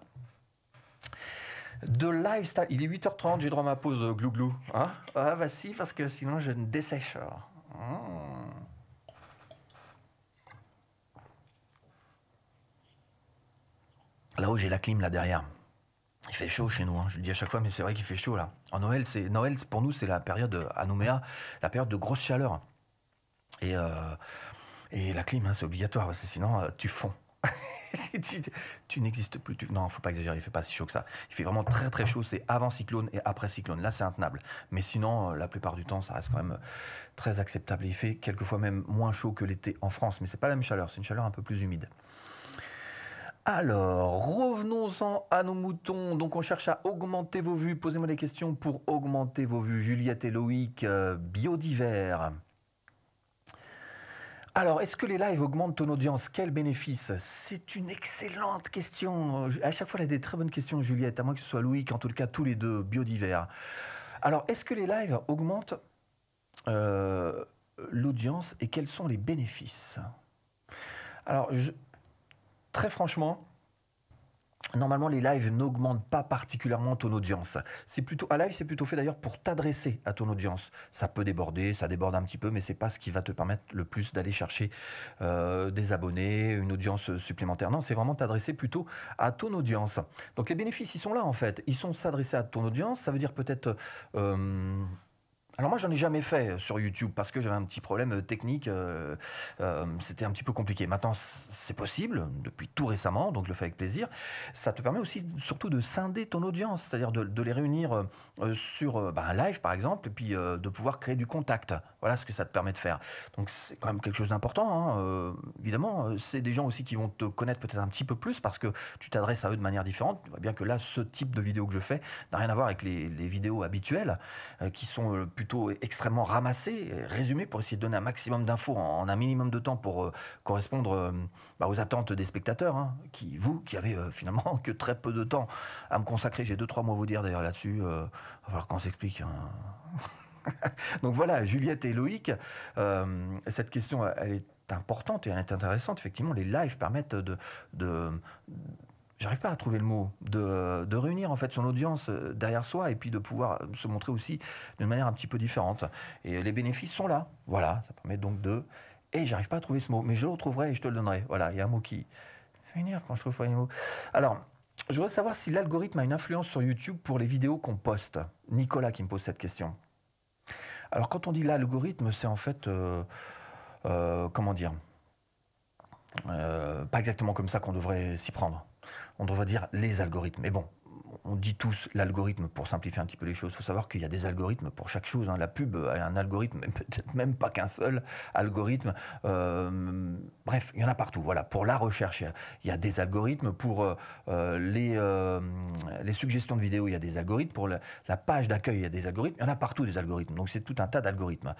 de lifestyle. Il est 8h30, j'ai droit à ma pause euh, glouglou. -glou, hein ah, bah si, parce que sinon je ne dessèche. Hmm. Là-haut, j'ai la clim là derrière. Il fait chaud chez nous, hein. je le dis à chaque fois, mais c'est vrai qu'il fait chaud là. En Noël, c'est Noël pour nous, c'est la période euh, à Nouméa, la période de grosse chaleur. Et, euh, la clim, hein, c'est obligatoire, parce que sinon tu fonds. tu n'existes plus. Non, faut pas exagérer, il fait pas si chaud que ça. Il fait vraiment très très chaud, c'est avant cyclone et après cyclone. Là, c'est intenable. Mais sinon, euh, la plupart du temps, ça reste quand même euh, très acceptable. il fait quelquefois même moins chaud que l'été en France, mais c'est pas la même chaleur, c'est une chaleur un peu plus humide. Alors, revenons-en à nos moutons. Donc, on cherche à augmenter vos vues. Posez-moi des questions pour augmenter vos vues. Juliette et Loïc, euh, biodivers. Alors, est-ce que les lives augmentent ton audience Quel bénéfices C'est une excellente question. À chaque fois, y a des très bonnes questions, Juliette, à moins que ce soit Louis, qu'en tout cas, tous les deux, biodivers. Alors, est-ce que les lives augmentent euh, l'audience et quels sont les bénéfices Alors, très franchement, Normalement, les lives n'augmentent pas particulièrement ton audience. C'est plutôt un live, c'est plutôt fait d'ailleurs pour t'adresser à ton audience. Ça peut déborder, ça déborde un petit peu, mais c'est pas ce qui va te permettre le plus d'aller chercher euh, des abonnés, une audience supplémentaire. Non, c'est vraiment t'adresser plutôt à ton audience. Donc les bénéfices, ils sont là en fait. Ils sont s'adresser à ton audience. Ça veut dire peut-être euh, alors moi j'en ai jamais fait euh, sur YouTube parce que j'avais un petit problème euh, technique, euh, c'était un petit peu compliqué. Maintenant c'est possible depuis tout récemment, donc je le fais avec plaisir. Ça te permet aussi surtout de scinder ton audience, c'est-à-dire de, les réunir sur bah, un live par exemple, et puis de pouvoir créer du contact. Voilà ce que ça te permet de faire. Donc c'est quand même quelque chose d'important. Hein, évidemment, c'est des gens aussi qui vont te connaître peut-être un petit peu plus parce que tu t'adresses à eux de manière différente. Tu vois bien que là, ce type de vidéo que je fais n'a rien à voir avec les, les vidéos habituelles qui sont plus extrêmement ramassé, euh, résumé pour essayer de donner un maximum d'infos en, un minimum de temps pour euh, correspondre euh, bah, aux attentes des spectateurs, hein, qui vous, qui avez finalement que très peu de temps à me consacrer. J'ai deux trois mots à vous dire d'ailleurs là-dessus. alors qu'on s'explique. Hein. Donc voilà, Juliette et Loïc, cette question, elle est importante et elle est intéressante. Effectivement, les lives permettent de, de, j'arrive pas à trouver le mot, de, euh, de, réunir en fait son audience euh, derrière soi et puis de pouvoir euh, se montrer aussi d'une manière un petit peu différente. Et les bénéfices sont là. Voilà, ça permet donc de. Et j'arrive pas à trouver ce mot, mais je le retrouverai et je te le donnerai. Voilà, il y a un mot qui. Ça quand je trouve un mot. Alors, je voudrais savoir si l'algorithme a une influence sur YouTube pour les vidéos qu'on poste. Nicolas qui me pose cette question. Alors, quand on dit l'algorithme, c'est en fait. comment dire Pas exactement comme ça qu'on devrait s'y prendre on devrait dire les algorithmes. Mais bon, on dit tous l'algorithme pour simplifier un petit peu les choses. Il faut savoir qu'il y a des algorithmes pour chaque chose. Hein. La pub a un algorithme, peut-être même pas qu'un seul algorithme. Euh, bref, il y en a partout. Voilà, pour la recherche, il y a des algorithmes. Pour euh, euh, les, suggestions de vidéos, il y a des algorithmes. Pour la, page d'accueil, il y a des algorithmes. Il y en a partout des algorithmes. Donc c'est tout un tas d'algorithmes.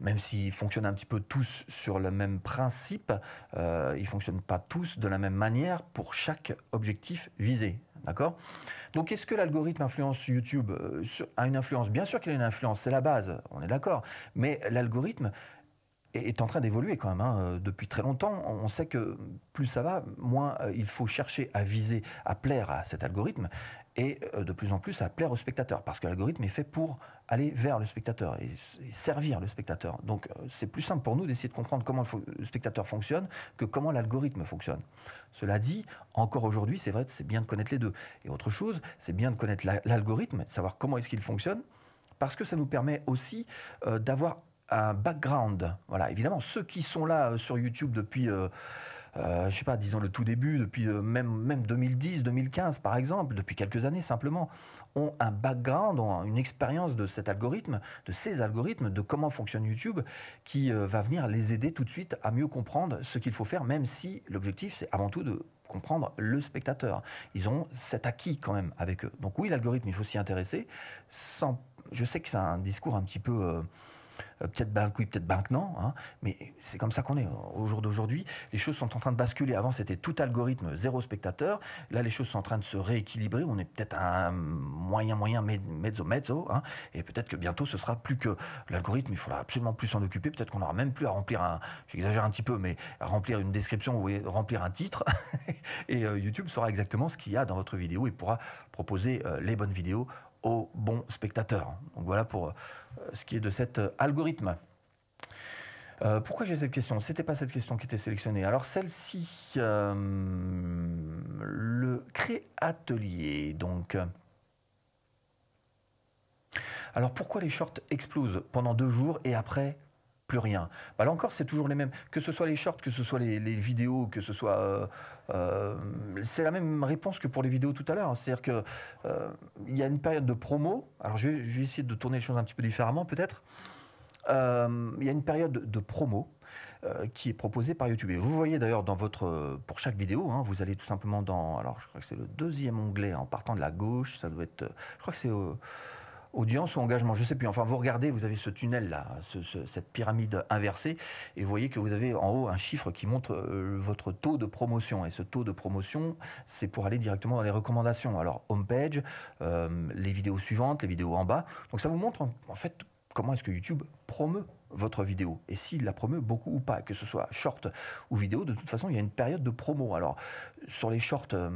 Même s'ils fonctionnent un petit peu tous sur le même principe, ils fonctionnent pas tous de la même manière pour chaque objectif visé. D'accord Donc, est-ce que l'algorithme influence YouTube euh, a une influence Bien sûr qu'il a une influence, c'est la base, on est d'accord. Mais l'algorithme est en train d'évoluer quand même. Hein. Euh, depuis très longtemps, on sait que plus ça va, moins euh, il faut chercher à viser, à plaire à cet algorithme et euh, de plus en plus à plaire au spectateur, parce que l'algorithme est fait pour aller vers le spectateur et, servir le spectateur. Donc euh, c'est plus simple pour nous d'essayer de comprendre comment le, spectateur fonctionne que comment l'algorithme fonctionne. Cela dit, encore aujourd'hui, c'est vrai, c'est bien de connaître les deux. Et autre chose, c'est bien de connaître l'algorithme, de savoir comment est-ce qu'il fonctionne, parce que ça nous permet aussi euh, d'avoir un background. Voilà, évidemment, ceux qui sont là sur YouTube depuis euh, je sais pas, disons le tout début, depuis euh, même, même 2010, 2015 par exemple, depuis quelques années simplement, ont un background, ont une expérience de cet algorithme, de ces algorithmes, de comment fonctionne YouTube, qui euh, va venir les aider tout de suite à mieux comprendre ce qu'il faut faire, même si l'objectif c'est avant tout de comprendre le spectateur. Ils ont cet acquis quand même avec eux. Donc oui, l'algorithme, il faut s'y intéresser. Sans... Je sais que c'est un discours un petit peu... Euh, euh, peut-être banque oui, peut-être banque non, hein, mais c'est comme ça qu'on est. Au jour d'aujourd'hui, les choses sont en train de basculer. Avant, c'était tout algorithme, zéro spectateur. Là, les choses sont en train de se rééquilibrer. On est peut-être un moyen, moyen, mezzo, mezzo, hein, et peut-être que bientôt, ce sera plus que l'algorithme. Il faudra absolument plus s'en occuper. Peut-être qu'on n'aura même plus à remplir un, j'exagère un petit peu, mais remplir une description ou remplir un titre. et euh, YouTube saura exactement ce qu'il y a dans votre vidéo et pourra proposer euh, les bonnes vidéos aux bons spectateurs. Donc voilà pour ce qui est de cet euh, algorithme. Euh, pourquoi j'ai cette question C'était pas cette question qui était sélectionnée. Alors celle-ci, euh, le créatelier, donc. Alors pourquoi les shorts explosent pendant deux jours et après plus rien. Bah là encore, c'est toujours les mêmes. Que ce soit les shorts, que ce soit les, vidéos, que ce soit... Euh, euh, c'est la même réponse que pour les vidéos tout à l'heure. C'est-à-dire qu'il euh, y a une période de promo. Alors je vais, essayer de tourner les choses un petit peu différemment peut-être. Il y a une période de promo qui est proposée par YouTube. Et vous voyez d'ailleurs dans votre... Pour chaque vidéo, hein, vous allez tout simplement dans... Alors je crois que c'est le deuxième onglet en partant de la gauche. Ça doit être... Je crois que c'est audience ou engagement, je ne sais plus. Enfin, vous regardez, vous avez ce tunnel-là, cette pyramide inversée, et vous voyez que vous avez en haut un chiffre qui montre euh, votre taux de promotion. Et ce taux de promotion, c'est pour aller directement dans les recommandations. Alors, homepage, euh, les vidéos suivantes, les vidéos en bas. Donc, ça vous montre en fait comment est-ce que YouTube promeut votre vidéo. Et s'il la promeut beaucoup ou pas, que ce soit short ou vidéo, de toute façon, il y a une période de promo. Alors, sur les shorts, euh,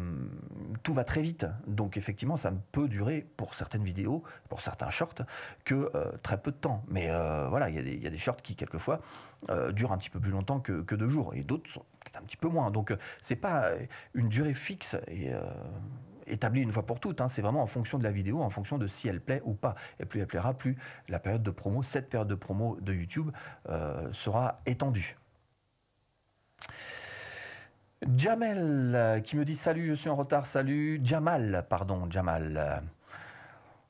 tout va très vite. Donc, effectivement, ça peut durer pour certaines vidéos, pour certains shorts, que euh, très peu de temps. Mais euh, voilà, il y, a des, shorts qui, quelquefois, durent un petit peu plus longtemps que, deux jours. Et d'autres sont un petit peu moins. Donc, c'est pas une durée fixe. Et établie une fois pour toutes. Hein. c'est vraiment en fonction de la vidéo, en fonction de si elle plaît ou pas. Et plus elle plaira, plus la période de promo, cette période de promo de YouTube euh, sera étendue. Jamel euh, qui me dit salut, je suis en retard, salut. Jamal, pardon, Jamal.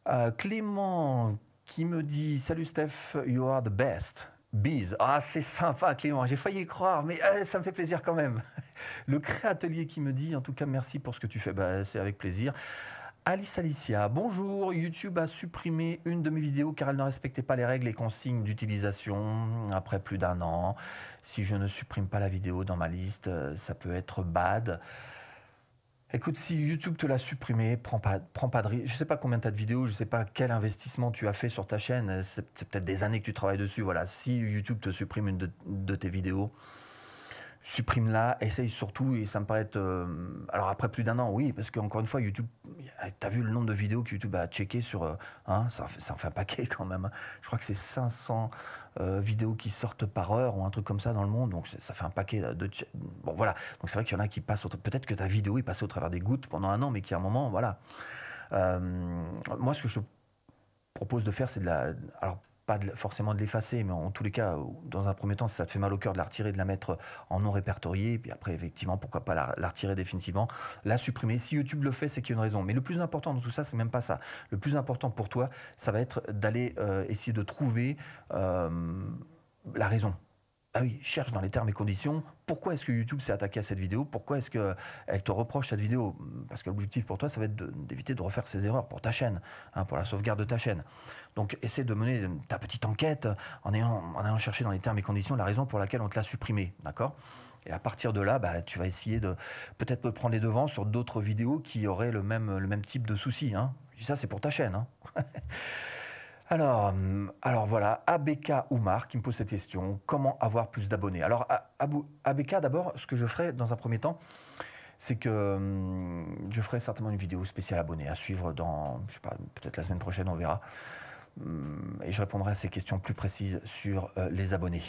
Euh, Clément qui me dit salut Steph, you are the best. Bise, ah c'est sympa Clément, j'ai failli y croire, mais eh, ça me fait plaisir quand même. Le créatelier qui me dit, en tout cas merci pour ce que tu fais, bah, c'est avec plaisir. Alice Alicia, bonjour, YouTube a supprimé une de mes vidéos car elle ne respectait pas les règles et consignes d'utilisation après plus d'un an. Si je ne supprime pas la vidéo dans ma liste, euh, ça peut être bad. Écoute, si YouTube te l'a supprimé, prends pas, prends pas de risque. Je sais pas combien tu as de vidéos, je sais pas quel investissement tu as fait sur ta chaîne. C'est peut-être des années que tu travailles dessus. Voilà, si YouTube te supprime une de tes vidéos, supprime-la, essaye surtout, et ça me paraît être... Euh, alors après plus d'un an, oui, parce qu'encore une fois, YouTube, as vu le nombre de vidéos que YouTube a checké sur... Euh, hein, ça, en fait, ça fait un paquet quand même. Hein. Je crois que c'est 500 euh, vidéos qui sortent par heure ou un truc comme ça dans le monde, donc ça fait un paquet de... Bon voilà, donc c'est vrai qu'il y en a qui passent... Peut-être que ta vidéo est passée au travers des gouttes pendant un an, mais qui à un moment, voilà. moi, ce que je propose de faire, c'est de la... Alors, pas forcément de l'effacer, mais en, tous les cas, dans un premier temps, si ça te fait mal au cœur de la retirer, de la mettre en non répertorié, puis après, effectivement, pourquoi pas la, retirer définitivement, la supprimer. Si YouTube le fait, c'est qu'il y a une raison. Mais le plus important dans tout ça, c'est même pas ça. Le plus important pour toi, ça va être d'aller euh, essayer de trouver euh, la raison ah oui, cherche dans les termes et conditions pourquoi est-ce que YouTube s'est attaqué à cette vidéo, pourquoi est-ce qu'elle te reproche cette vidéo. Parce que l'objectif pour toi, ça va être d'éviter de, refaire ces erreurs pour ta chaîne, hein, pour la sauvegarde de ta chaîne. Donc essaie de mener ta petite enquête en ayant, en allant chercher dans les termes et conditions la raison pour laquelle on te l'a supprimé. D'accord et à partir de là, bah, tu vas essayer de peut-être prendre les devants sur d'autres vidéos qui auraient le même, le même type de souci. Hein. dis Ça, c'est pour ta chaîne. Hein. Alors, hum, alors voilà, ABK Oumar qui me pose cette question. Comment avoir plus d'abonnés Alors, ABK, d'abord, ce que je ferai dans un premier temps, c'est que hum, je ferai certainement une vidéo spéciale abonnés, à suivre dans, je sais pas, peut-être la semaine prochaine, on verra. Hum, et je répondrai à ces questions plus précises sur euh, les abonnés.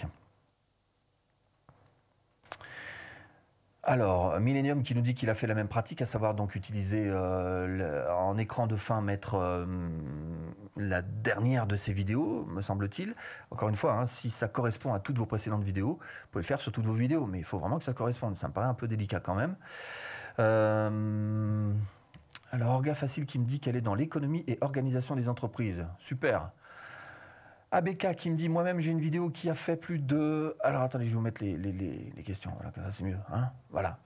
Alors, Millennium qui nous dit qu'il a fait la même pratique, à savoir donc utiliser euh, en écran de fin, mettre euh, la dernière de ses vidéos, me semble-t-il. Encore une fois, hein, si ça correspond à toutes vos précédentes vidéos, vous pouvez le faire sur toutes vos vidéos, mais il faut vraiment que ça corresponde. Ça me paraît un peu délicat quand même. Euh, alors, Orga Facile qui me dit qu'elle est dans l'économie et organisation des entreprises. Super. ABK qui me dit moi-même j'ai une vidéo qui a fait plus de. Alors attendez, je vais vous mettre les, questions, voilà, comme ça c'est mieux. Hein. voilà.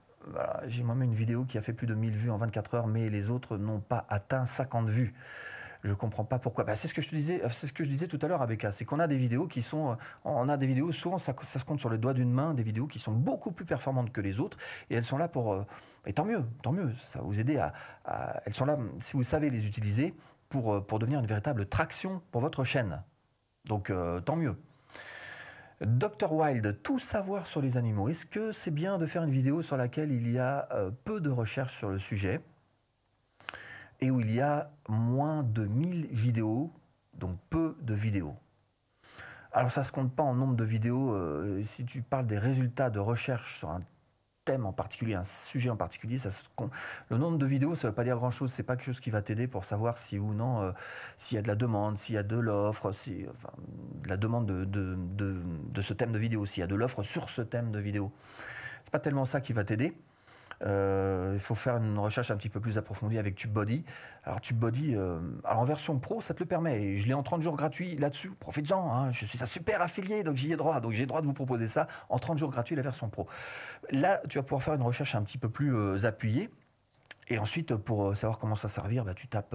J'ai moi-même une vidéo qui a fait plus de 1000 vues en 24 heures, mais les autres n'ont pas atteint 50 vues. Je comprends pas pourquoi. Bah, c'est ce que je disais, c'est ce que je disais tout à l'heure à c'est qu'on a des vidéos qui sont, euh, on a des vidéos souvent ça, se compte sur le doigt d'une main, des vidéos qui sont beaucoup plus performantes que les autres et elles sont là pour, euh, et tant mieux, tant mieux, ça va vous aider à, elles sont là si vous savez les utiliser pour euh, pour devenir une véritable traction pour votre chaîne. Donc euh, tant mieux. Dr Wild, tout savoir sur les animaux. Est-ce que c'est bien de faire une vidéo sur laquelle il y a euh, peu de recherches sur le sujet et où il y a moins de 1000 vidéos, donc peu de vidéos alors ça se compte pas en nombre de vidéos. Euh, si tu parles des résultats de recherche sur un thème en particulier, un sujet en particulier, ça le nombre de vidéos, ça ne veut pas dire grand-chose. C'est pas quelque chose qui va t'aider pour savoir si ou non euh, s'il y a de la demande, s'il y a de l'offre, si de la demande de, de, ce thème de vidéo, s'il y a de l'offre sur ce thème de vidéo. C'est pas tellement ça qui va t'aider. Euh, il faut faire une recherche un petit peu plus approfondie avec TubeBuddy. Alors TubeBuddy, euh, alors en version pro, ça te le permet. je l'ai en 30 jours gratuit là-dessus. profite en hein. je suis un super affilié, donc j'y ai droit. Donc j'ai droit de vous proposer ça en 30 jours gratuit, la version pro. Là, tu vas pouvoir faire une recherche un petit peu plus euh, appuyée. Et ensuite, pour savoir comment ça servir, bah, tu tapes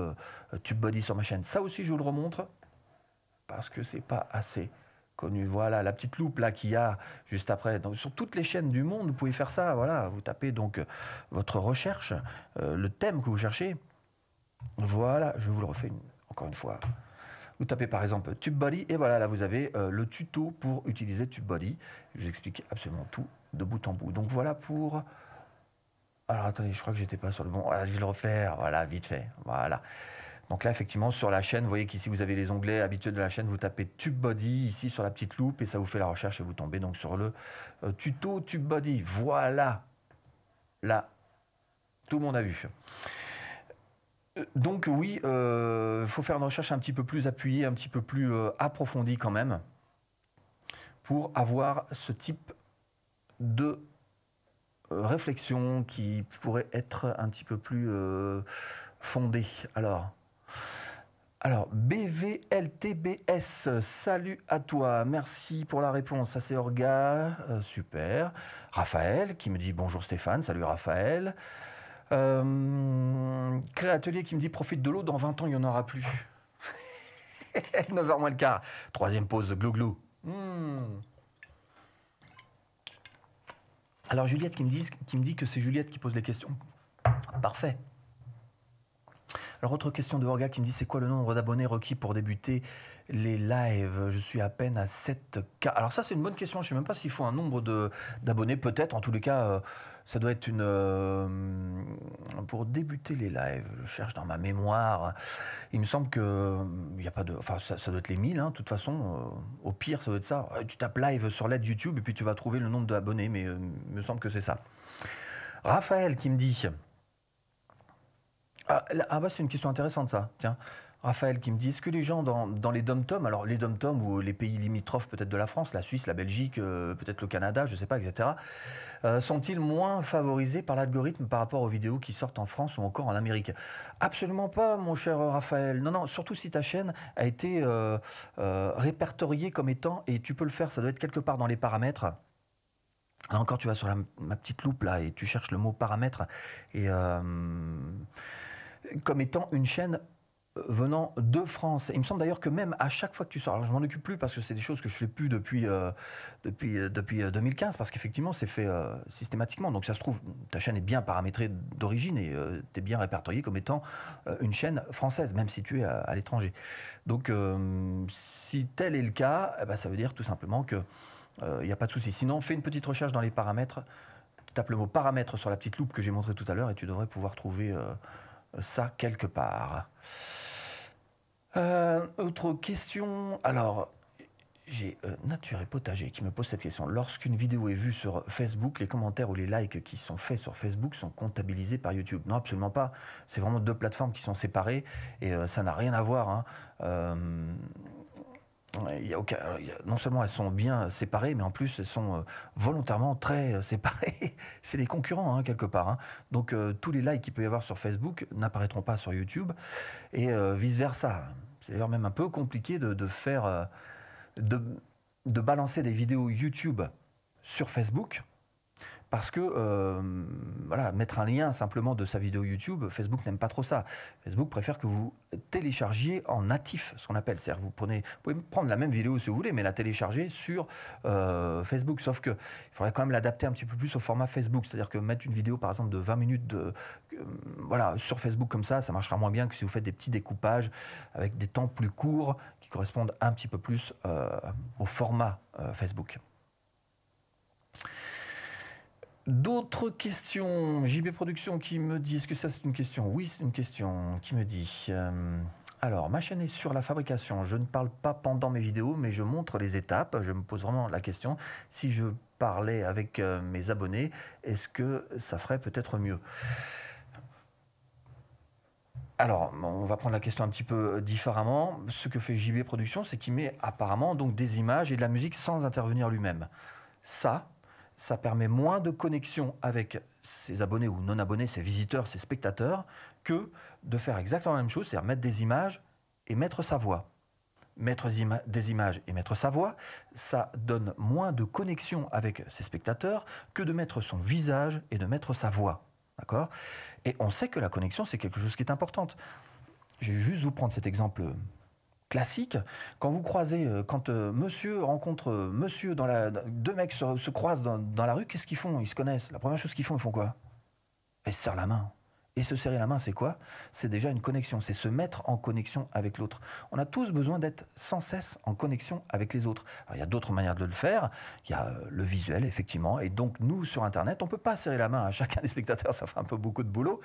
TubeBuddy sur ma chaîne. Ça aussi, je vous le remontre, parce que c'est pas assez. Voilà, la petite loupe là qui y a juste après. Donc, sur toutes les chaînes du monde, vous pouvez faire ça. Voilà, vous tapez donc euh, votre recherche, euh, le thème que vous cherchez. Voilà, je vous le refais encore une fois. Vous tapez par exemple TubeBody et voilà, là vous avez euh, le tuto pour utiliser TubeBody Je vous explique absolument tout de bout en bout. Donc voilà pour alors attendez, je crois que j'étais pas sur le bon. Ah, je vais le refaire. Voilà, vite fait. Voilà. Donc là, effectivement, sur la chaîne, vous voyez qu'ici, vous avez les onglets habituels de la chaîne. Vous tapez tube body ici sur la petite loupe et ça vous fait la recherche et vous tombez donc sur le euh, tuto body. Voilà. Là, tout le monde a vu. Euh, donc oui, il euh, faut faire une recherche un petit peu plus appuyée, un petit peu plus approfondie quand même pour avoir ce type de réflexion qui pourrait être un petit peu plus fondée. Alors, alors, BVLTBS, salut à toi, merci pour la réponse, ça c'est Orga, euh, super. Raphaël qui me dit bonjour Stéphane, salut Raphaël. Euh, Créatelier qui me dit profite de l'eau, dans 20 ans il n'y en aura plus. 9h moins le quart, troisième pause de glouglou. Hmm. Alors Juliette qui me, dit, qui me dit que c'est Juliette qui pose les questions. Parfait. Alors, autre question de Orga qui me dit c'est quoi le nombre d'abonnés requis pour débuter les lives Je suis à peine à 7K. Alors, ça, c'est une bonne question. Je ne sais même pas s'il faut un nombre d'abonnés, peut-être. En tous les cas, euh, ça doit être une. Euh, pour débuter les lives, je cherche dans ma mémoire. Il me semble que. Euh, il a pas de. Enfin, ça, doit être les 1000, hein, de toute façon. au pire, ça doit être ça. Tu tapes live sur l'aide YouTube et puis tu vas trouver le nombre d'abonnés, mais il me semble que c'est ça. Raphaël qui me dit ah bah c'est une question intéressante ça, tiens. Raphaël qui me dit, est-ce que les gens dans, les dom-toms, alors les dom-toms ou les pays limitrophes peut-être de la France, la Suisse, la Belgique, euh, peut-être le Canada, je ne sais pas, etc., euh, sont-ils moins favorisés par l'algorithme par rapport aux vidéos qui sortent en France ou encore en Amérique Absolument pas, mon cher Raphaël. Non, non, surtout si ta chaîne a été euh, répertoriée comme étant, et tu peux le faire, ça doit être quelque part dans les paramètres. Là encore, tu vas sur ma petite loupe là et tu cherches le mot paramètre et comme étant une chaîne euh, venant de France. Il me semble d'ailleurs que même à chaque fois que tu sors, alors je m'en occupe plus parce que c'est des choses que je fais plus depuis euh, depuis euh, depuis 2015 parce qu'effectivement c'est fait systématiquement. Donc ça se trouve ta chaîne est bien paramétrée d'origine et tu es bien répertorié comme étant une chaîne française même si tu es à, l'étranger. Donc si tel est le cas, eh ben, ça veut dire tout simplement que il n'y a pas de souci. Sinon, fais une petite recherche dans les paramètres, tape le mot paramètres sur la petite loupe que j'ai montrée tout à l'heure et tu devrais pouvoir trouver ça quelque part. Euh, autre question. Alors, j'ai euh, Nature et Potager qui me pose cette question. Lorsqu'une vidéo est vue sur Facebook, les commentaires ou les likes qui sont faits sur Facebook sont comptabilisés par YouTube Non, absolument pas. C'est vraiment deux plateformes qui sont séparées et euh, ça n'a rien à voir. Hein non seulement elles sont bien euh, séparées, mais en plus elles sont euh, volontairement très euh, séparées. c'est des concurrents hein, quelque part. Hein. Donc tous les likes qu'il peut y avoir sur Facebook n'apparaîtront pas sur YouTube et vice versa. C'est d'ailleurs même un peu compliqué de, faire, de, balancer des vidéos YouTube sur Facebook parce que euh, voilà, mettre un lien simplement de sa vidéo YouTube, Facebook n'aime pas trop ça. Facebook préfère que vous téléchargiez en natif, ce qu'on appelle. cest vous, vous pouvez prendre la même vidéo si vous voulez, mais la télécharger sur euh, Facebook. Sauf qu'il faudrait quand même l'adapter un petit peu plus au format Facebook. C'est-à-dire que mettre une vidéo par exemple de 20 minutes de, euh, voilà, sur Facebook comme ça, ça marchera moins bien que si vous faites des petits découpages avec des temps plus courts qui correspondent un petit peu plus au format Facebook. D'autres questions JB Production qui me dit, est-ce que ça c'est une question Oui, c'est une question qui me dit. Euh, alors, ma chaîne est sur la fabrication. Je ne parle pas pendant mes vidéos, mais je montre les étapes. Je me pose vraiment la question, si je parlais avec euh, mes abonnés, est-ce que ça ferait peut-être mieux alors, on va prendre la question un petit peu euh, différemment. Ce que fait JB Production, c'est qu'il met apparemment donc des images et de la musique sans intervenir lui-même. Ça, ça permet moins de connexion avec ses abonnés ou non-abonnés, ses visiteurs, ses spectateurs, que de faire exactement la même chose, c'est-à-dire mettre des images et mettre sa voix. Mettre des images et mettre sa voix, ça donne moins de connexion avec ses spectateurs que de mettre son visage et de mettre sa voix. D'accord Et on sait que la connexion, c'est quelque chose qui est importante. Je vais juste vous prendre cet exemple euh, classique. Quand vous croisez, euh, quand euh, monsieur rencontre euh, monsieur dans la. deux mecs se, croisent dans, dans, la rue, qu'est-ce qu'ils font Ils se connaissent. La première chose qu'ils font, ils font quoi Ils se serrent la main. Et se serrer la main, c'est quoi C'est déjà une connexion, c'est se mettre en connexion avec l'autre. On a tous besoin d'être sans cesse en connexion avec les autres. il y a d'autres manières de le faire, il y a le visuel, effectivement, et donc nous, sur Internet, on ne peut pas serrer la main à chacun des spectateurs, ça fait un peu beaucoup de boulot.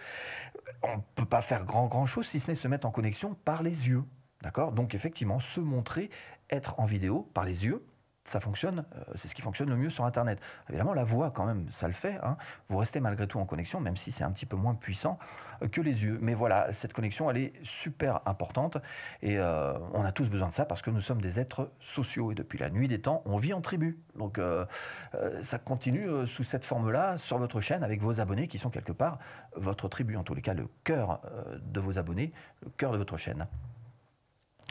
On ne peut pas faire grand, grand chose si ce n'est se mettre en connexion par les yeux. D'accord Donc effectivement, se montrer, être en vidéo par les yeux, ça fonctionne, euh, c'est ce qui fonctionne le mieux sur Internet. Évidemment, la voix, quand même, ça le fait. Hein. Vous restez malgré tout en connexion, même si c'est un petit peu moins puissant euh, que les yeux. Mais voilà, cette connexion, elle est super importante. Et euh, on a tous besoin de ça parce que nous sommes des êtres sociaux. Et depuis la nuit des temps, on vit en tribu. Donc, ça continue sous cette forme-là, sur votre chaîne, avec vos abonnés qui sont quelque part votre tribu, en tous les cas, le cœur de vos abonnés, le cœur de votre chaîne.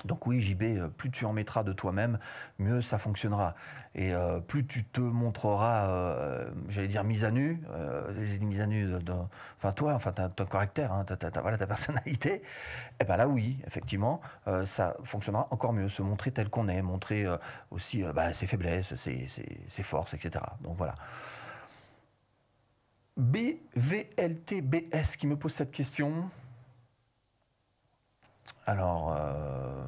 Donc oui, JB, euh, plus tu en mettras de toi-même, mieux ça fonctionnera. Et euh, plus tu te montreras, euh, j'allais dire, mise à nu, mise à nu, de, enfin toi, enfin ton caractère, hein, ta, ta, ta, voilà, ta personnalité, et eh bien là oui, effectivement, ça fonctionnera encore mieux, se montrer tel qu'on est, montrer aussi bah, ses faiblesses, ses, ses forces, etc. Donc voilà. BVLTBS qui me pose cette question. Alors, euh,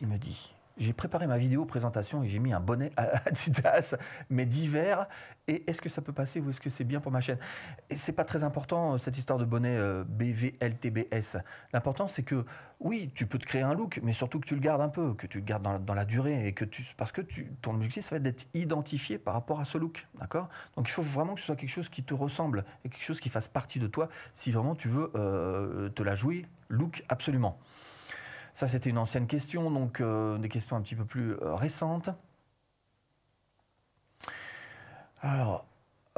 il me dit j'ai préparé ma vidéo présentation et j'ai mis un bonnet Adidas, mais d'hiver. Et est-ce que ça peut passer ou est-ce que c'est bien pour ma chaîne Et c'est pas très important euh, cette histoire de bonnet euh, BVLTBS. L'important c'est que oui, tu peux te créer un look, mais surtout que tu le gardes un peu, que tu le gardes dans, la durée et que parce que tu, ton objectif ça va être d'être identifié par rapport à ce look, Donc il faut vraiment que ce soit quelque chose qui te ressemble et quelque chose qui fasse partie de toi si vraiment tu veux euh, te la jouer look absolument. Ça, c'était une ancienne question, donc euh, des questions un petit peu plus euh, récentes. Alors,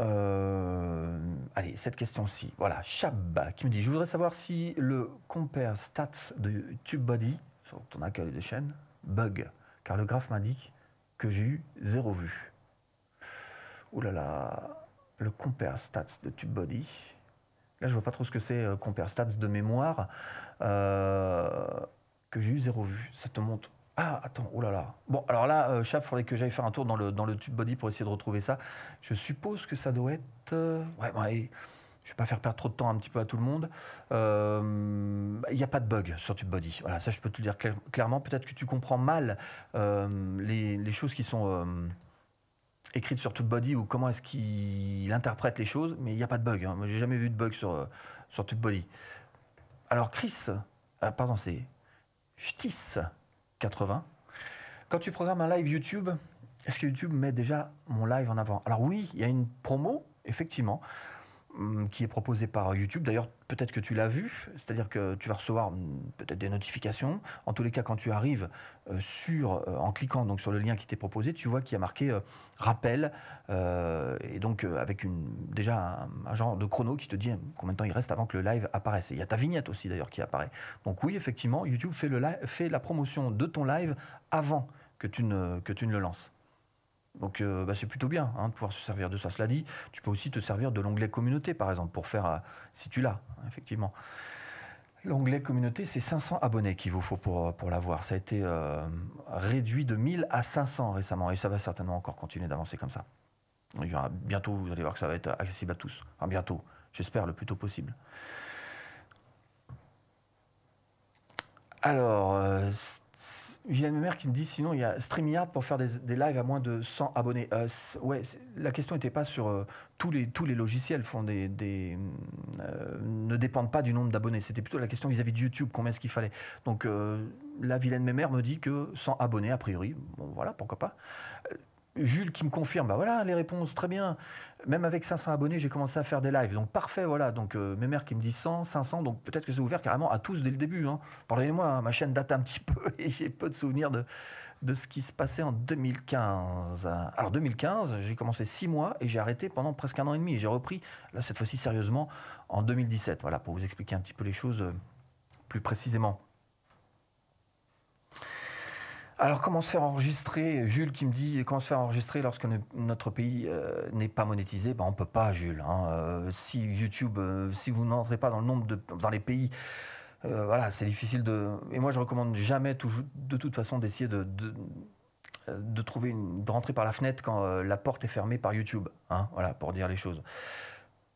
euh, allez, cette question-ci. Voilà, Shabba qui me dit Je voudrais savoir si le compare stats de TubeBody sur ton accueil de chaîne, bug, car le graphe m'indique que j'ai eu zéro vue. Ouh là là, le compare stats de TubeBody. Là, je vois pas trop ce que c'est compare stats de mémoire. Euh, que j'ai eu zéro vue, ça te montre. Ah, attends, oh là là. Bon, alors là, euh, faudrait que j'aille faire un tour dans le, dans le tube body pour essayer de retrouver ça. Je suppose que ça doit être. Euh, ouais, ouais. Je vais pas faire perdre trop de temps un petit peu à tout le monde. Euh, il n'y a pas de bug sur Body Voilà, ça je peux te le dire clairement. Peut-être que tu comprends mal euh, les, les, choses qui sont écrites sur Body ou comment est-ce qu'il interprète les choses, mais il n'y a pas de bug. Hein. j'ai jamais vu de bug sur, sur Body Alors Chris, pardon, c'est Stis 80. Quand tu programmes un live YouTube, est-ce que YouTube met déjà mon live en avant Alors oui, il y a une promo, effectivement, hum, qui est proposée par YouTube. D'ailleurs, peut-être que tu l'as vu, c'est-à-dire que tu vas recevoir hmm, peut-être des notifications. En tous les cas, quand tu arrives euh, sur, euh, en cliquant donc sur le lien qui t'est proposé, tu vois qu'il y a marqué euh, rappel, et donc avec une, déjà un, genre de chrono qui te dit hmm, combien de temps il reste avant que le live apparaisse. Et il y a ta vignette aussi d'ailleurs qui apparaît. Donc oui, effectivement, YouTube fait, le fait la promotion de ton live avant que tu ne, que tu ne le lances. Donc euh, bah, c'est plutôt bien hein, de pouvoir se servir de ça. Cela dit, tu peux aussi te servir de l'onglet communauté, par exemple, pour faire, euh, si tu l'as, effectivement. L'onglet communauté, c'est 500 abonnés qu'il vous faut pour, euh, pour l'avoir. Ça a été réduit de 1000 à 500 récemment et ça va certainement encore continuer d'avancer comme ça. Il aura, bientôt, vous allez voir que ça va être accessible à tous. Enfin, bientôt, j'espère, le plus tôt possible. Alors, – Vilaine Mémère mère qui me dit sinon il y a StreamYard pour faire des, lives à moins de 100 abonnés. Euh, ouais, la question n'était pas sur euh, tous les tous les logiciels font des, euh, ne dépendent pas du nombre d'abonnés. C'était plutôt la question vis-à-vis de YouTube combien est-ce qu'il fallait. Donc la vilaine mère me dit que 100 abonnés a priori, bon voilà pourquoi pas. Jules qui me confirme, bah voilà, les réponses, très bien. Même avec 500 abonnés, j'ai commencé à faire des lives. Donc parfait, voilà. Donc euh, mes mères qui me disent 100, 500, donc peut-être que c'est ouvert carrément à tous dès le début. Hein. parlez Pardonnez-moi, hein. ma chaîne date un petit peu et j'ai peu de souvenirs de, ce qui se passait en 2015. Hein. Alors 2015, j'ai commencé 6 mois et j'ai arrêté pendant presque un an et demi. Et j'ai repris, là cette fois-ci sérieusement, en 2017. Voilà, pour vous expliquer un petit peu les choses euh, plus précisément. Alors, comment se faire enregistrer Jules qui me dit comment se faire enregistrer lorsque notre pays euh, n'est pas monétisé ben, On ne peut pas, Jules. Hein. Euh, si YouTube, euh, si vous n'entrez pas dans le nombre de. dans les pays. voilà, c'est difficile de. Et moi, je recommande jamais, de toute façon, d'essayer de, de trouver une, de rentrer par la fenêtre quand la porte est fermée par YouTube, hein, voilà, pour dire les choses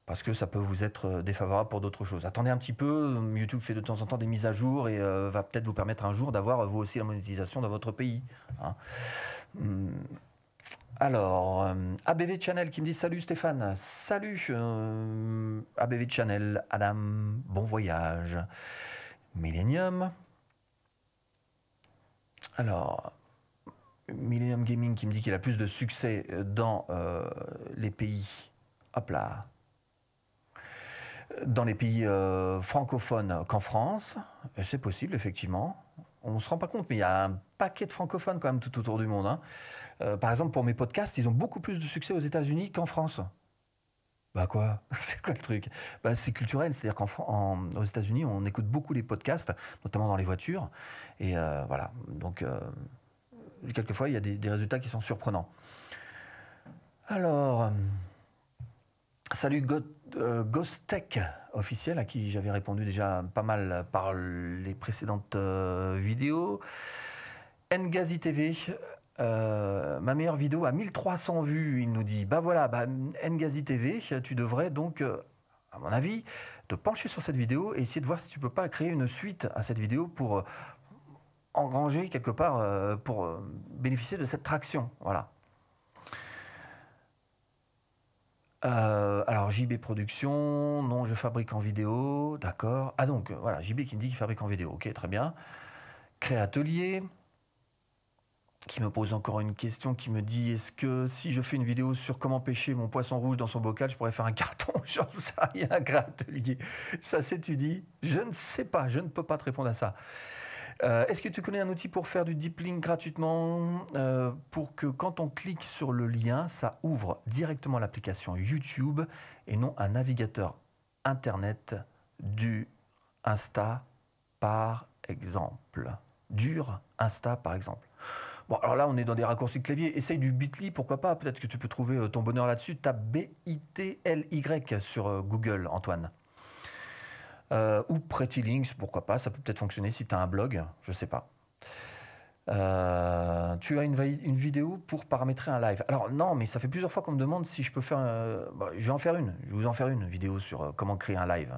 parce que ça peut vous être euh, défavorable pour d'autres choses. Attendez un petit peu, YouTube fait de temps en temps des mises à jour et euh, va peut-être vous permettre un jour d'avoir euh, vous aussi la monétisation dans votre pays. Hein. Hmm. Alors, ABV Channel qui me dit salut Stéphane, salut ABV Channel, Adam, bon voyage, Millennium. Alors, Millennium Gaming qui me dit qu'il a plus de succès dans les pays. Hop là, dans les pays euh, francophones qu'en France. C'est possible, effectivement. On ne se rend pas compte, mais il y a un paquet de francophones quand même tout autour du monde. Hein. Euh, par exemple, pour mes podcasts, ils ont beaucoup plus de succès aux États-Unis qu'en France. Bah quoi C'est quoi le truc bah, C'est culturel, c'est-à-dire qu'aux États-Unis, on écoute beaucoup les podcasts, notamment dans les voitures. Et euh, voilà, donc quelquefois, il y a des, résultats qui sont surprenants. Alors, salut God officiel, à qui j'avais répondu déjà pas mal par les précédentes euh, vidéos. Ngazi TV, euh, ma meilleure vidéo à 1300 vues, il nous dit. Bah voilà, bah, Ngazi TV, tu devrais donc, euh, à mon avis, te pencher sur cette vidéo et essayer de voir si tu peux pas créer une suite à cette vidéo pour engranger quelque part, pour bénéficier de cette traction. Voilà. Euh, alors JB Production, non, je fabrique en vidéo, d'accord. Ah donc, euh, voilà, JB qui me dit qu'il fabrique en vidéo, ok, très bien. Créatelier, qui me pose encore une question, qui me dit est-ce que si je fais une vidéo sur comment pêcher mon poisson rouge dans son bocal, je pourrais faire un carton J'en sais rien, Créatelier. Ça s'étudie Je ne sais pas, je ne peux pas te répondre à ça. Euh, est-ce que tu connais un outil pour faire du deep link gratuitement euh, pour que quand on clique sur le lien, ça ouvre directement l'application YouTube et non un navigateur internet du Insta par exemple Dur Insta par exemple. Bon, alors là, on est dans des raccourcis de clavier. Essaye du bit.ly, pourquoi pas Peut-être que tu peux trouver euh, ton bonheur là-dessus. Tape B-I-T-L-Y sur Google, Antoine. Euh, ou Pretty Links, pourquoi pas, ça peut peut-être fonctionner si tu as un blog, je sais pas. Euh, tu as une, vidéo pour paramétrer un live. Alors non, mais ça fait plusieurs fois qu'on me demande si je peux faire... Euh, bah, je vais en faire une, je vais vous en faire une vidéo sur comment créer un live.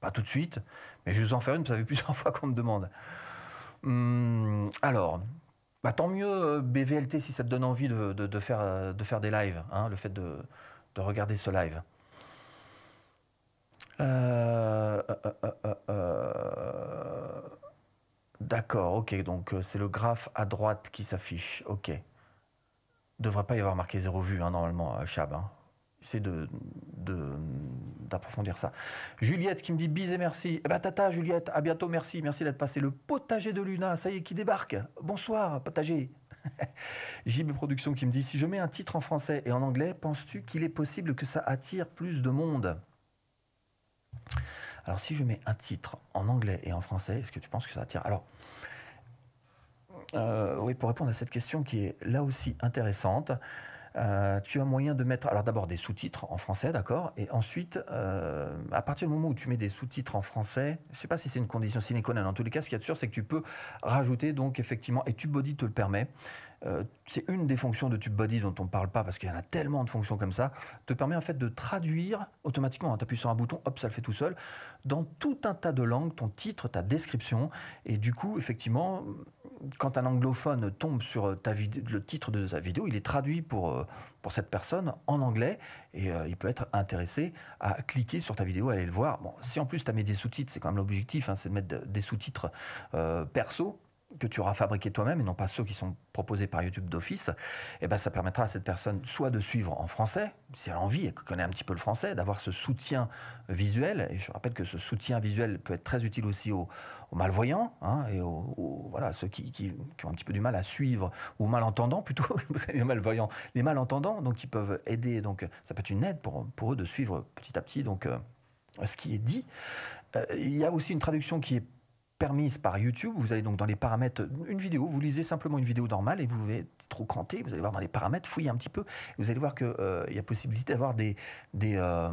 Pas tout de suite, mais je vais vous en faire une, ça fait plusieurs fois qu'on me demande. Hum, alors, bah, tant mieux BVLT si ça te donne envie de, faire, de faire des lives, hein, le fait de regarder ce live. Euh, euh, euh, D'accord, ok, donc c'est le graphe à droite qui s'affiche, ok. Devrait pas y avoir marqué zéro vue, hein, normalement, Chab. C'est hein. de, d'approfondir ça. Juliette qui me dit bis et merci. Eh ben, tata Juliette, à bientôt, merci, merci d'être passé. Le potager de Luna, ça y est, qui débarque. Bonsoir, potager. Jib Production qui me dit si je mets un titre en français et en anglais, penses-tu qu'il est possible que ça attire plus de monde alors si je mets un titre en anglais et en français, est-ce que tu penses que ça attire Alors, euh, oui, pour répondre à cette question qui est là aussi intéressante, euh, tu as moyen de mettre, alors d'abord des sous-titres en français, d'accord, et ensuite, euh, à partir du moment où tu mets des sous-titres en français, je ne sais pas si c'est une condition sine qua non. En tous les cas, ce qu'il y a de sûr, c'est que tu peux rajouter donc effectivement, et TubeBuddy te le permet. Euh, c'est une des fonctions de TubeBody dont on ne parle pas parce qu'il y en a tellement de fonctions comme ça, te permet en fait de traduire automatiquement. en appuyant sur un bouton, hop, ça le fait tout seul, dans tout un tas de langues, ton titre, ta description. Et du coup, effectivement, quand un anglophone tombe sur euh, ta le titre de sa vidéo, il est traduit pour, euh, cette personne en anglais et euh, il peut être intéressé à cliquer sur ta vidéo, à aller le voir. si en plus tu as mis des sous-titres, c'est quand même l'objectif, hein, c'est de mettre des sous-titres perso que tu auras fabriqué toi-même et non pas ceux qui sont proposés par YouTube d'office, et eh ben, ça permettra à cette personne soit de suivre en français, si elle a envie et connaît un petit peu le français, d'avoir ce soutien visuel. Et je rappelle que ce soutien visuel peut être très utile aussi aux, malvoyants hein, et aux, voilà, ceux qui, qui, ont un petit peu du mal à suivre, ou malentendants plutôt, les malvoyants, les malentendants, donc qui peuvent aider. Donc ça peut être une aide pour, eux de suivre petit à petit donc, euh, ce qui est dit. Euh, il y a aussi une traduction qui est permise par YouTube. Vous allez donc dans les paramètres, une vidéo, vous lisez simplement une vidéo normale et vous êtes trop cranté, vous allez voir dans les paramètres, fouiller un petit peu, vous allez voir qu'il euh, y a possibilité d'avoir des, euh,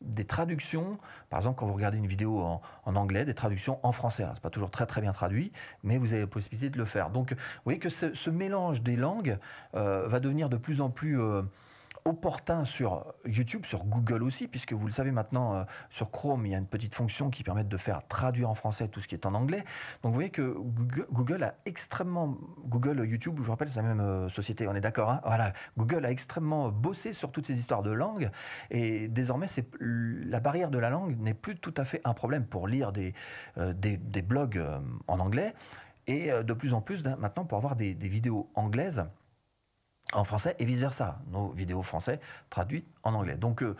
des, traductions, par exemple quand vous regardez une vidéo en, anglais, des traductions en français. C'est pas toujours très très bien traduit, mais vous avez la possibilité de le faire. Donc vous voyez que ce, mélange des langues euh, va devenir de plus en plus opportun sur YouTube, sur Google aussi, puisque vous le savez maintenant, euh, sur Chrome, il y a une petite fonction qui permet de faire traduire en français tout ce qui est en anglais. Donc vous voyez que Google, a extrêmement... Google, YouTube, je vous rappelle, c'est la même euh, société, on est d'accord hein Voilà, Google a extrêmement bossé sur toutes ces histoires de langue, et désormais, c'est la barrière de la langue n'est plus tout à fait un problème pour lire des, euh, blogs en anglais, et de plus en plus, maintenant, pour avoir des vidéos anglaises en français et vice-versa, nos vidéos français traduites en anglais. Donc, euh,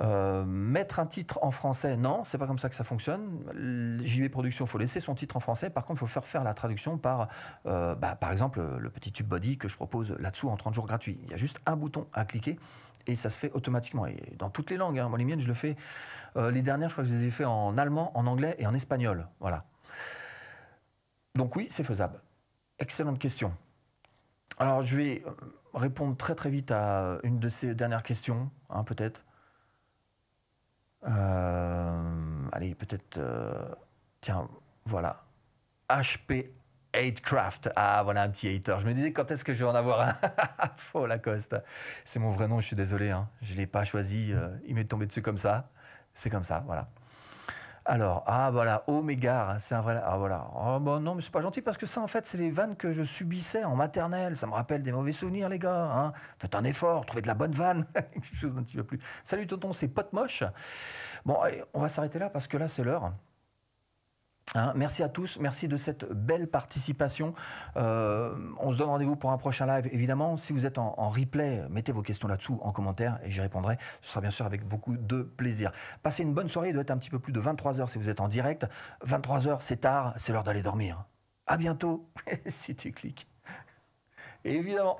euh, mettre un titre en français, non, c'est pas comme ça que ça fonctionne. JB Productions, faut laisser son titre en français. Par contre, il faut faire faire la traduction par, euh, bah, par exemple, le petit tube body que je propose là-dessous en 30 jours gratuit. Il y a juste un bouton à cliquer et ça se fait automatiquement. Et dans toutes les langues, hein. moi les miennes, je le fais. les dernières, je crois que je les ai fait en allemand, en anglais et en espagnol. Voilà. Donc oui, c'est faisable. Excellente question. Alors, je vais euh, répondre très très vite à une de ces dernières questions, hein, peut-être. Euh, allez, peut-être. Euh, tiens, voilà. HP Hatecraft. Ah, voilà un petit hater. Je me disais quand est-ce que je vais en avoir un Faux Lacoste. C'est mon vrai nom, je suis désolé. Hein. Je ne l'ai pas choisi. il m'est tombé dessus comme ça. C'est comme ça, voilà. Alors, ah voilà, oh mes gars, hein, c'est un vrai. Ah voilà. Oh, ah, bon, bah, non, mais c'est pas gentil parce que ça, en fait, c'est les vannes que je subissais en maternelle. Ça me rappelle des mauvais souvenirs, les gars. Hein. Faites un effort, trouvez de la bonne vanne. Quelque chose d'un petit peu plus. Salut, tonton, c'est pote moche. Bon, on va s'arrêter là parce que là, c'est l'heure. Hein, merci à tous, merci de cette belle participation. Euh, on se donne rendez-vous pour un prochain live. Évidemment, si vous êtes en, replay, mettez vos questions là-dessous en commentaire et j'y répondrai. Ce sera bien sûr avec beaucoup de plaisir. Passez une bonne soirée, il doit être un petit peu plus de 23h si vous êtes en direct. 23h, c'est tard, c'est l'heure d'aller dormir. À bientôt, si tu cliques. évidemment.